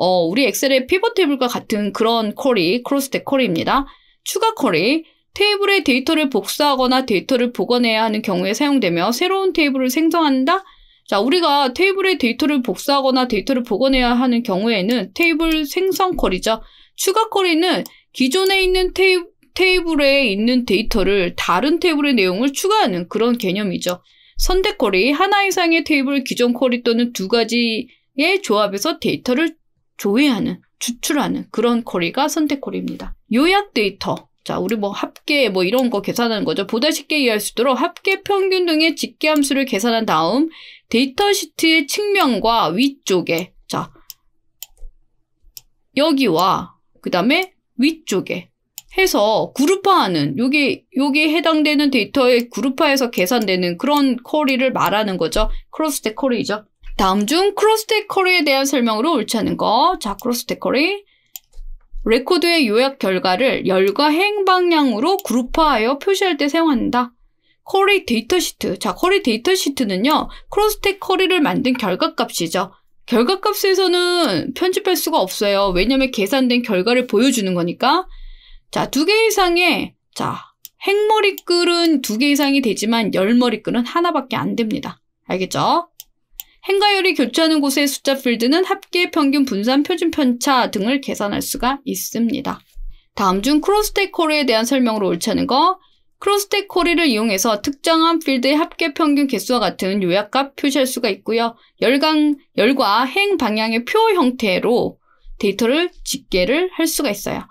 어, 우리 엑셀의 피벗 테이블과 같은 그런 쿼리, 크로스텍 쿼리입니다. 추가 쿼리, 테이블의 데이터를 복사하거나 데이터를 복원해야 하는 경우에 사용되며 새로운 테이블을 생성한다? 자, 우리가 테이블의 데이터를 복사하거나 데이터를 복원해야 하는 경우에는 테이블 생성 쿼리죠. 추가 쿼리는 기존에 있는 테이, 테이블에 있는 데이터를 다른 테이블의 내용을 추가하는 그런 개념이죠. 선택 쿼리, 하나 이상의 테이블 기존 쿼리 또는 두 가지의 조합에서 데이터를 조회하는, 추출하는 그런 거리가 선택 거리입니다. 요약 데이터. 자, 우리 뭐 합계 뭐 이런 거 계산하는 거죠. 보다 쉽게 이해할 수 있도록 합계 평균 등의 직계 함수를 계산한 다음 데이터 시트의 측면과 위쪽에 자, 여기와 그다음에 위쪽에 해서 그룹화하는 요게 요게 해당되는 데이터의 그룹화해서 계산되는 그런 쿼리를 말하는 거죠. 크로스 데 쿼리죠. 다음 중 크로스 테커리에 대한 설명으로 옳지 않은 거. 자, 크로스 테커리. 레코드의 요약 결과를 열과 행 방향으로 그룹화하여 표시할 때 사용한다. 커리 데이터 시트. 자, 커리 데이터 시트는요, 크로스텍 커리를 만든 결과값이죠. 결과값에서는 편집할 수가 없어요. 왜냐면 계산된 결과를 보여주는 거니까. 자, 두 개 이상의, 자, 행머리끌은 두 개 이상이 되지만 열머리끌은 하나밖에 안 됩니다. 알겠죠? 행가율이 교차하는 곳의 숫자 필드는 합계 평균 분산 표준 편차 등을 계산할 수가 있습니다. 다음 중 크로스텍 코리에 대한 설명으로 옳다는 거 크로스텍 코리를 이용해서 특정한 필드의 합계 평균 개수와 같은 요약값 표시할 수가 있고요. 열강, 열과 행 방향의 표 형태로 데이터를 집계를 할 수가 있어요.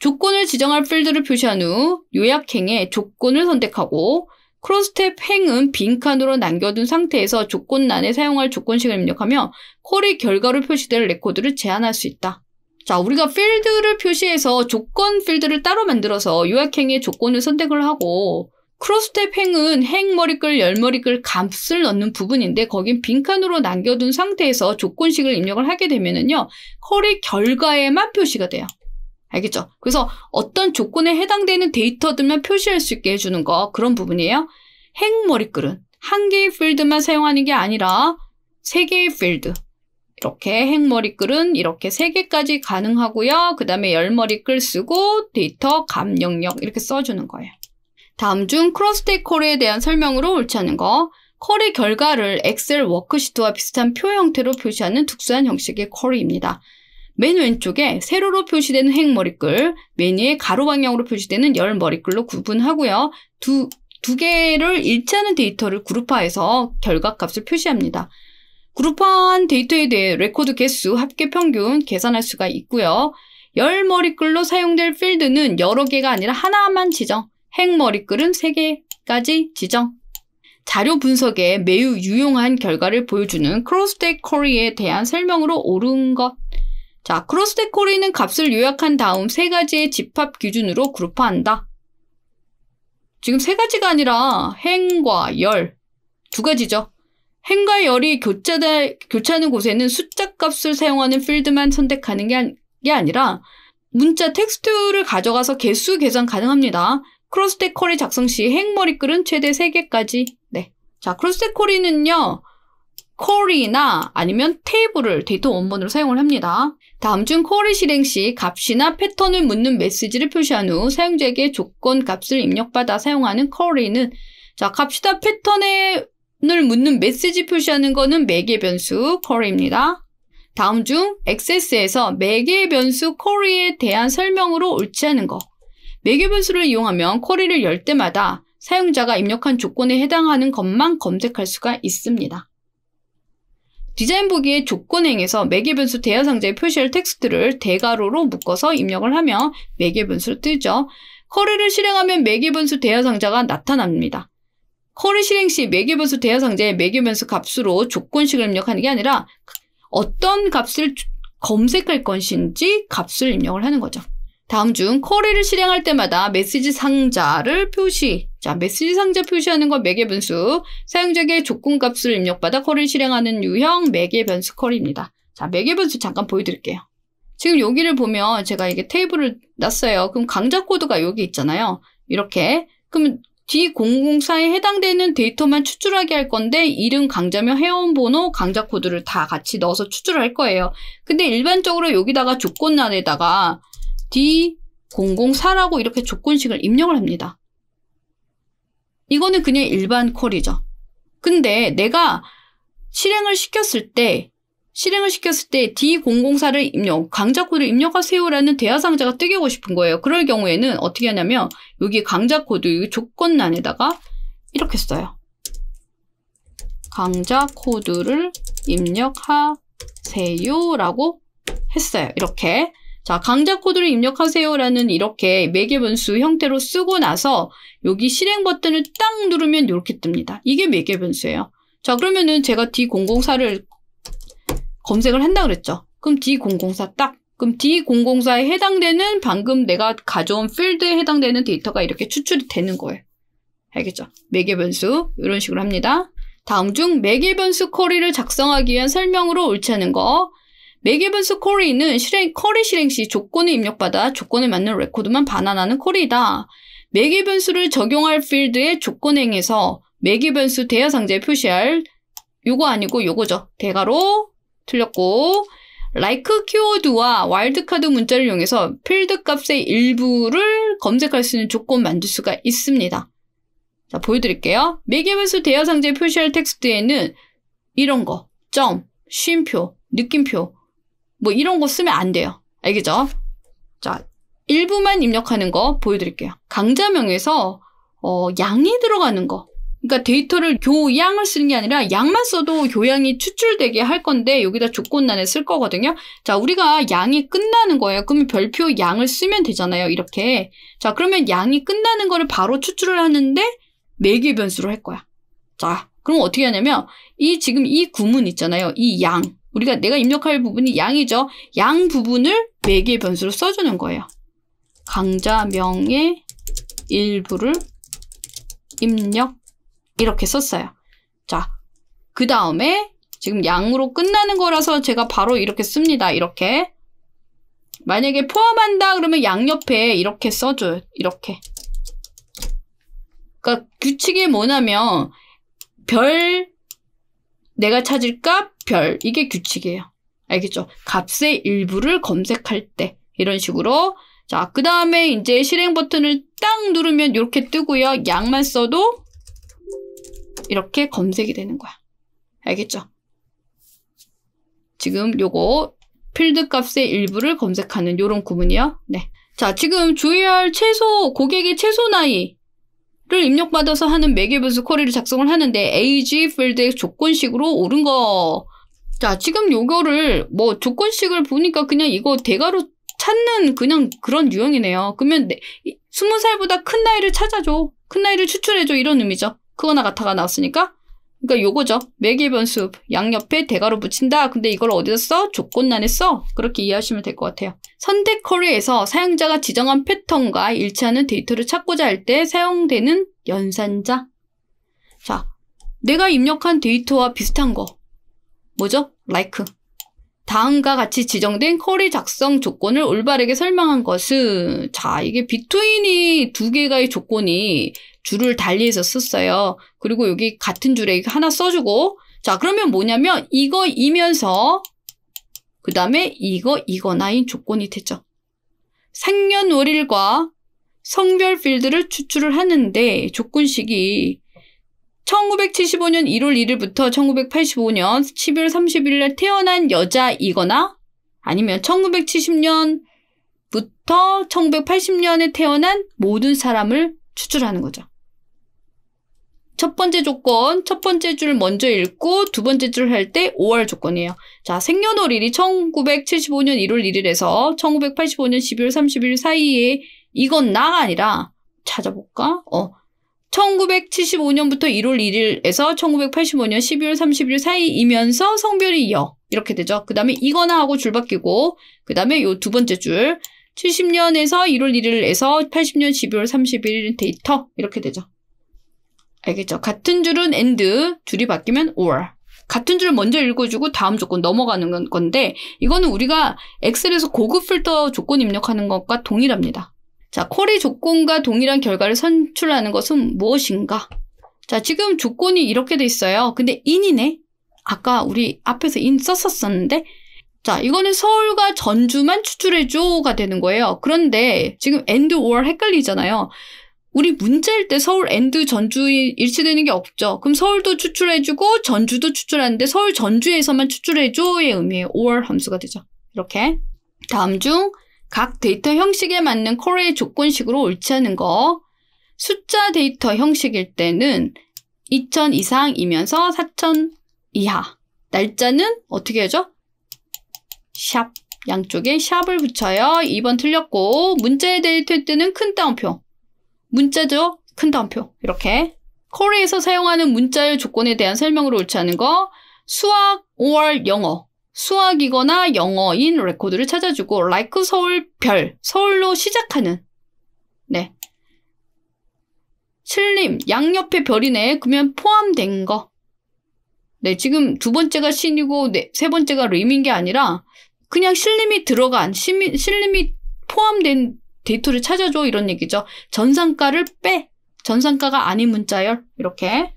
조건을 지정할 필드를 표시한 후 요약행의 조건을 선택하고 크로스텝 행은 빈칸으로 남겨둔 상태에서 조건란에 사용할 조건식을 입력하며 콜의 결과로 표시될 레코드를 제한할 수 있다. 자, 우리가 필드를 표시해서 조건 필드를 따로 만들어서 요약행의 조건을 선택을 하고 크로스텝 행은 행머리글, 열머리글, 값을 넣는 부분인데 거긴 빈칸으로 남겨둔 상태에서 조건식을 입력을 하게 되면은요. 의 결과에만 표시가 돼요. 알겠죠? 그래서 어떤 조건에 해당되는 데이터들만 표시할 수 있게 해주는 거 그런 부분이에요. 행머리글은 한 개의 필드만 사용하는 게 아니라 세 개의 필드 이렇게 행머리글은 이렇게 세 개까지 가능하고요. 그 다음에 열머리글 쓰고 데이터 감 영역 이렇게 써주는 거예요. 다음 중 크로스테이 쿼리에 대한 설명으로 옳지 않은 거쿼의 결과를 엑셀 워크시트와 비슷한 표 형태로 표시하는 특수한 형식의 쿼입니다 맨 왼쪽에 세로로 표시되는 행머리글, 맨 위에 가로 방향으로 표시되는 열 머리글로 구분하고요. 두, 두 개를 일치하는 데이터를 그룹화해서 결과값을 표시합니다. 그룹화한 데이터에 대해 레코드 개수, 합계 평균 계산할 수가 있고요. 열 머리글로 사용될 필드는 여러 개가 아니라 하나만 지정, 행 머리글은 세개까지 지정, 자료 분석에 매우 유용한 결과를 보여주는 크로스텍 코리에 대한 설명으로 옳은 것. 자, 크로스 데코리는 값을 요약한 다음 세 가지의 집합 기준으로 그룹화한다. 지금 세 가지가 아니라 행과 열, 두 가지죠. 행과 열이 교차되, 교차하는 곳에는 숫자 값을 사용하는 필드만 선택하는 게, 게 아니라 문자 텍스트를 가져가서 개수 계산 가능합니다. 크로스텍 코리 작성 시 행머리글은 최대 3개까지. 네. 자, 크로스텍 코리는요 쿼리나 아니면 테이블을 데이터 원본으로 사용을 합니다. 다음 중 콜을 실행 시 값이나 패턴을 묻는 메시지를 표시한 후 사용자에게 조건 값을 입력받아 사용하는 콜이는자 값이나 패턴을 묻는 메시지 표시하는 것은 매개 변수 콜입니다 다음 중 액세스에서 매개 변수 콜에 대한 설명으로 옳지 않은 것 매개 변수를 이용하면 콜리를열 때마다 사용자가 입력한 조건에 해당하는 것만 검색할 수가 있습니다. 디자인 보기의 조건행에서 매개변수 대여 상자에 표시할 텍스트를 대괄호로 묶어서 입력을 하며 매개변수를 뜨죠. 커리를 실행하면 매개변수 대여 상자가 나타납니다. 커리 실행 시 매개변수 대여 상자에 매개변수 값으로 조건식을 입력하는 게 아니라 어떤 값을 검색할 것인지 값을 입력을 하는 거죠. 다음 중 쿼리를 실행할 때마다 메시지 상자를 표시. 자, 메시지 상자 표시하는 건 매개 변수. 사용자에게 조건 값을 입력받아 쿼리를 실행하는 유형 매개 변수 쿼리입니다. 자, 매개 변수 잠깐 보여드릴게요. 지금 여기를 보면 제가 이게 테이블을 놨어요. 그럼 강좌 코드가 여기 있잖아요. 이렇게. 그럼 D004에 해당되는 데이터만 추출하게 할 건데 이름, 강좌명 회원 번호, 강좌 코드를 다 같이 넣어서 추출할 거예요. 근데 일반적으로 여기다가 조건란에다가 D004라고 이렇게 조건식을 입력을 합니다. 이거는 그냥 일반 콜이죠. 근데 내가 실행을 시켰을 때 실행을 시켰을 때 D004를 입력, 강좌코드를 입력하세요라는 대화상자가 뜨게 고 싶은 거예요. 그럴 경우에는 어떻게 하냐면 여기 강좌코드 조건란에다가 이렇게 써요. 강좌코드를 입력하세요라고 했어요. 이렇게 자, 강좌 코드를 입력하세요라는 이렇게 매개변수 형태로 쓰고 나서 여기 실행 버튼을 딱 누르면 이렇게 뜹니다. 이게 매개변수예요. 자, 그러면은 제가 D004를 검색을 한다 그랬죠. 그럼 D004 딱. 그럼 D004에 해당되는 방금 내가 가져온 필드에 해당되는 데이터가 이렇게 추출이 되는 거예요. 알겠죠? 매개변수 이런 식으로 합니다. 다음 중 매개변수 쿼리를 작성하기 위한 설명으로 옳지 않은 거 맥이븐스 코리는 실행, 커리 실행 시 조건을 입력받아 조건에 맞는 레코드만 반환하는 코리이다. 맥이븐스를 적용할 필드의 조건 행에서 맥이븐스 대여 상자에 표시할 요거 아니고 요거죠. 대가로 틀렸고 like 키워드와 와일드카드 문자를 이용해서 필드 값의 일부를 검색할 수 있는 조건 만들 수가 있습니다. 자, 보여드릴게요. 매개변수 대여 상자에 표시할 텍스트에는 이런 거, 점, 쉼표, 느낌표, 뭐 이런 거 쓰면 안 돼요. 알겠죠? 자, 일부만 입력하는 거 보여드릴게요. 강자명에서 어, 양이 들어가는 거. 그러니까 데이터를 교양을 쓰는 게 아니라 양만 써도 교양이 추출되게 할 건데 여기다 조건란에 쓸 거거든요. 자, 우리가 양이 끝나는 거예요. 그러면 별표 양을 쓰면 되잖아요. 이렇게. 자, 그러면 양이 끝나는 거를 바로 추출을 하는데 매개 변수로 할 거야. 자, 그럼 어떻게 하냐면 이 지금 이 구문 있잖아요. 이 양. 우리가 내가 입력할 부분이 양이죠. 양 부분을 매개 변수로 써주는 거예요. 강좌명의 일부를 입력 이렇게 썼어요. 자, 그 다음에 지금 양으로 끝나는 거라서 제가 바로 이렇게 씁니다. 이렇게 만약에 포함한다 그러면 양 옆에 이렇게 써줘요. 이렇게 그러니까 규칙이 뭐냐면 별 내가 찾을 까 별. 이게 규칙이에요. 알겠죠? 값의 일부를 검색할 때. 이런 식으로. 자, 그 다음에 이제 실행 버튼을 딱 누르면 이렇게 뜨고요. 양만 써도 이렇게 검색이 되는 거야. 알겠죠? 지금 요거 필드 값의 일부를 검색하는 요런 구문이요. 네. 자, 지금 주의할 최소, 고객의 최소 나이 를 입력받아서 하는 매개변수 쿼리를 작성을 하는데 age 필드의 조건식으로 옳은 거. 자, 지금 요거를 뭐 조건식을 보니까 그냥 이거 대괄호 찾는 그냥 그런 유형이네요. 그러면 20살보다 큰 나이를 찾아줘. 큰 나이를 추출해줘. 이런 의미죠. 그거나 같아가 나왔으니까. 그러니까 요거죠. 매개변수 양옆에 대괄호 붙인다. 근데 이걸 어디서 써? 조건란에 써. 그렇게 이해하시면 될 것 같아요. 선택 커리에서 사용자가 지정한 패턴과 일치하는 데이터를 찾고자 할 때 사용되는 연산자. 자, 내가 입력한 데이터와 비슷한 거. 뭐죠? like. 다음과 같이 지정된 쿼리 작성 조건을 올바르게 설명한 것은 자 이게 비트윈이 두 개가의 조건이 줄을 달리해서 썼어요. 그리고 여기 같은 줄에 하나 써주고 자 그러면 뭐냐면 이거이면서 그 다음에 이거 이거나인 조건이 되죠. 생년월일과 성별 필드를 추출을 하는데 조건식이 1975년 1월 1일부터 1985년 12월 30일 날 태어난 여자이거나 아니면 1970년부터 1980년에 태어난 모든 사람을 추출하는 거죠. 첫 번째 조건, 첫 번째 줄 먼저 읽고 두 번째 줄 할 때 5월 조건이에요. 자, 생년월일이 1975년 1월 1일에서 1985년 12월 30일 사이에 이건 나가 아니라 찾아볼까? 어, 1975년부터 1월 1일에서 1985년 12월 30일 사이이면서 성별이 이어 이렇게 되죠. 그 다음에 이거나 하고 줄 바뀌고 그 다음에 요두 번째 줄 70년에서 1월 1일에서 80년 12월 31일 데이터 이렇게 되죠. 알겠죠? 같은 줄은 and, 줄이 바뀌면 or. 같은 줄 먼저 읽어주고 다음 조건 넘어가는 건데 이거는 우리가 엑셀에서 고급 필터 조건 입력하는 것과 동일합니다. 자, 콜의 조건과 동일한 결과를 선출하는 것은 무엇인가? 자, 지금 조건이 이렇게 돼 있어요. 근데 인이네. 아까 우리 앞에서 인 썼었었는데 자, 이거는 서울과 전주만 추출해줘가 되는 거예요. 그런데 지금 and or 헷갈리잖아요. 우리 문제일 때 서울 and 전주이 일치되는 게 없죠. 그럼 서울도 추출해주고 전주도 추출하는데 서울 전주에서만 추출해줘의 의미에 or 함수가 되죠. 이렇게. 다음 중각 데이터 형식에 맞는 쿼리의 조건식으로 옳지 않은 거. 숫자 데이터 형식일 때는 2000 이상이면서 4000 이하. 날짜는 어떻게 하죠? 샵. 양쪽에 샵을 붙여요. 2번 틀렸고 문자에 데이터 때는 큰 따옴표. 문자죠? 큰 따옴표. 이렇게. 쿼리에서 사용하는 문자의 조건에 대한 설명으로 옳지 않은 거. 수학 5월 영어. 수학이거나 영어인 레코드를 찾아주고 like 서울 별 서울로 시작하는 네신림 양옆에 별이네 그러면 포함된 거 네, 지금 두 번째가 신이고 네, 세 번째가 림인 게 아니라 그냥 신림이 들어간 심, 신림이 포함된 데이터를 찾아줘 이런 얘기죠. 전산가를빼전산가가 아닌 문자열 이렇게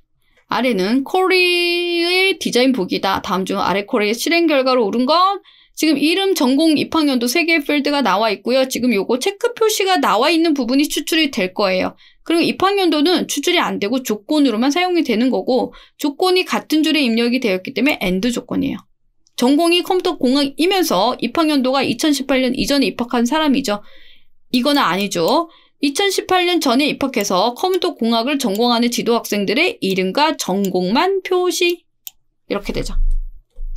아래는 코리의 디자인 북이다. 다음 중 아래 코리의 실행 결과로 오른 건 지금 이름, 전공, 입학년도 3개의 필드가 나와 있고요. 지금 요거 체크 표시가 나와 있는 부분이 추출이 될 거예요. 그리고 입학년도는 추출이 안 되고 조건으로만 사용이 되는 거고 조건이 같은 줄에 입력이 되었기 때문에 a 드 조건이에요. 전공이 컴퓨터 공학이면서 입학년도가 2018년 이전에 입학한 사람이죠. 이거는 아니죠. 2018년 전에 입학해서 컴퓨터 공학을 전공하는 지도 학생들의 이름과 전공만 표시 이렇게 되죠.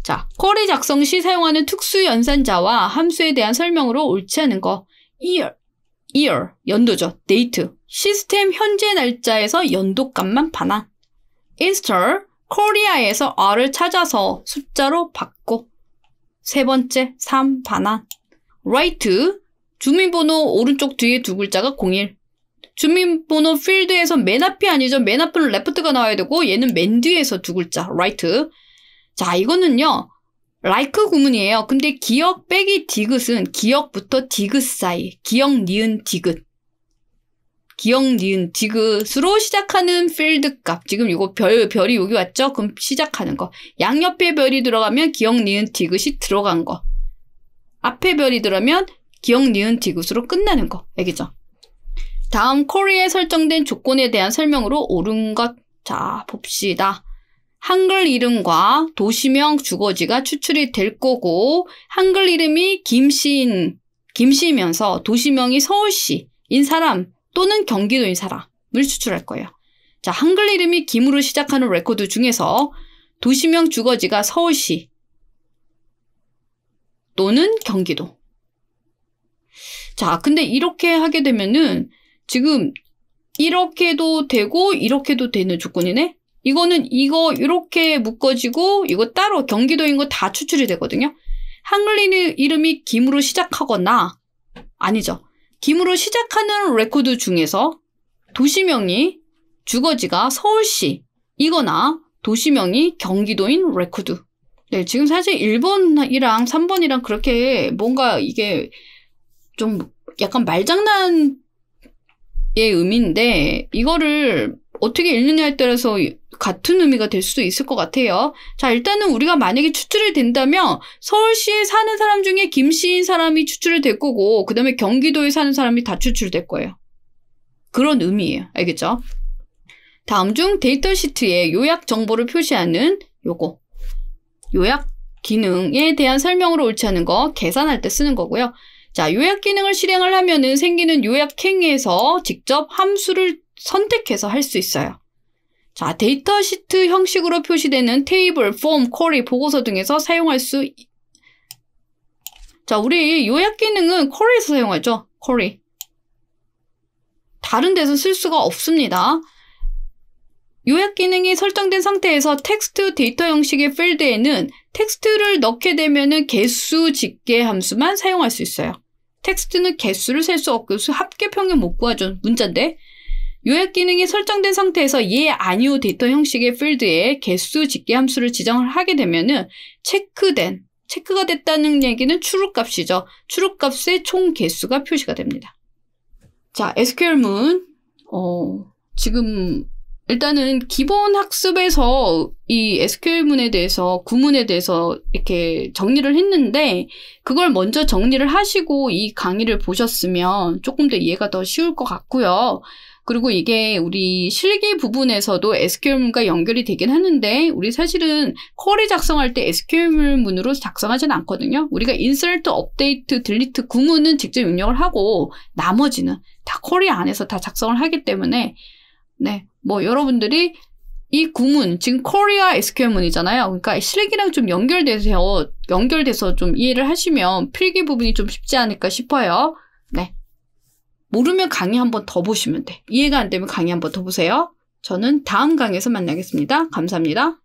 자, 쿼리 작성 시 사용하는 특수 연산자와 함수에 대한 설명으로 옳지 않은 거 year, year 연도죠. 데이트 시스템 현재 날짜에서 연도값만 반환 인스톨 코리아에서 R을 찾아서 숫자로 바꿔 세 번째 3 반환 write 주민번호 오른쪽 뒤에 두 글자가 01. 주민번호 필드에서 맨 앞이 아니죠. 맨 앞은 레프트가 나와야 되고 얘는 맨 뒤에서 두 글자 right. 자 이거는요. like 구문이에요. 근데 기억 빼기 디귿은 기억부터 디귿 사이. 기억 니은 디귿. 기억 니은 디귿으로 시작하는 필드 값. 지금 이거 별, 별이 여기 왔죠? 그럼 시작하는 거. 양옆에 별이 들어가면 기억 니은 디귿이 들어간 거. 앞에 별이 들어가면 기억 니은 디귿으로 끝나는 거 알겠죠? 다음 코리에 설정된 조건에 대한 설명으로 옳은 것. 자, 봅시다. 한글 이름과 도시명 주거지가 추출이 될 거고 한글 이름이 김씨인 김씨면서 도시명이 서울시인 사람 또는 경기도인 사람을 추출할 거예요. 자, 한글 이름이 김으로 시작하는 레코드 중에서 도시명 주거지가 서울시 또는 경기도 자, 근데 이렇게 하게 되면은 지금 이렇게도 되고 이렇게도 되는 조건이네? 이거는 이거 이렇게 묶어지고 이거 따로 경기도인 거 다 추출이 되거든요. 한글인 이름이 김으로 시작하거나 아니죠. 김으로 시작하는 레코드 중에서 도시명이 주거지가 서울시 이거나 도시명이 경기도인 레코드. 네, 지금 사실 1번이랑 3번이랑 그렇게 뭔가 이게 좀 약간 말장난의 의미인데 이거를 어떻게 읽느냐에 따라서 같은 의미가 될 수도 있을 것 같아요. 자, 일단은 우리가 만약에 추출이 된다면 서울시에 사는 사람 중에 김씨인 사람이 추출이 될 거고, 그 다음에 경기도에 사는 사람이 다 추출될 거예요. 그런 의미예요. 알겠죠? 다음 중 데이터 시트에 요약 정보를 표시하는 요거. 요약 기능에 대한 설명으로 옳지 않은 거 계산할 때 쓰는 거고요. 자, 요약 기능을 실행을 하면은 생기는 요약 행위에서 직접 함수를 선택해서 할 수 있어요. 자, 데이터 시트 형식으로 표시되는 테이블, 폼, 쿼리, 보고서 등에서 사용할 수 자, 우리 요약 기능은 쿼리에서 사용하죠. 쿼리. 다른 데서 쓸 수가 없습니다. 요약 기능이 설정된 상태에서 텍스트 데이터 형식의 필드에는 텍스트를 넣게 되면 개수 집계 함수만 사용할 수 있어요. 텍스트는 개수를 셀 수 없고 합계평균 못구하준 문자인데 요약 기능이 설정된 상태에서 예, 아니오 데이터 형식의 필드에 개수 집계 함수를 지정을 하게 되면은 체크된, 체크가 됐다는 얘기는 추룩값이죠. 추룩값의 총 개수가 표시가 됩니다. 자, SQL문, 어, 지금 일단은 기본 학습에서 이 SQL문에 대해서 구문에 대해서 이렇게 정리를 했는데 그걸 먼저 정리를 하시고 이 강의를 보셨으면 조금 더 이해가 더 쉬울 것 같고요. 그리고 이게 우리 실기 부분에서도 SQL문과 연결이 되긴 하는데 우리 사실은 쿼리 작성할 때 SQL문으로 작성하진 않거든요. 우리가 인서트, 업데이트, 딜리트, 구문은 직접 입력을 하고 나머지는 다 쿼리 안에서 다 작성을 하기 때문에 네, 뭐 여러분들이 이 구문, 지금 코리아 SQL문이잖아요. 그러니까 실기랑 좀 연결돼서, 연결돼서 좀 이해를 하시면 필기 부분이 좀 쉽지 않을까 싶어요. 네. 모르면 강의 한 번 더 보시면 돼. 이해가 안 되면 강의 한 번 더 보세요. 저는 다음 강의에서 만나겠습니다. 감사합니다.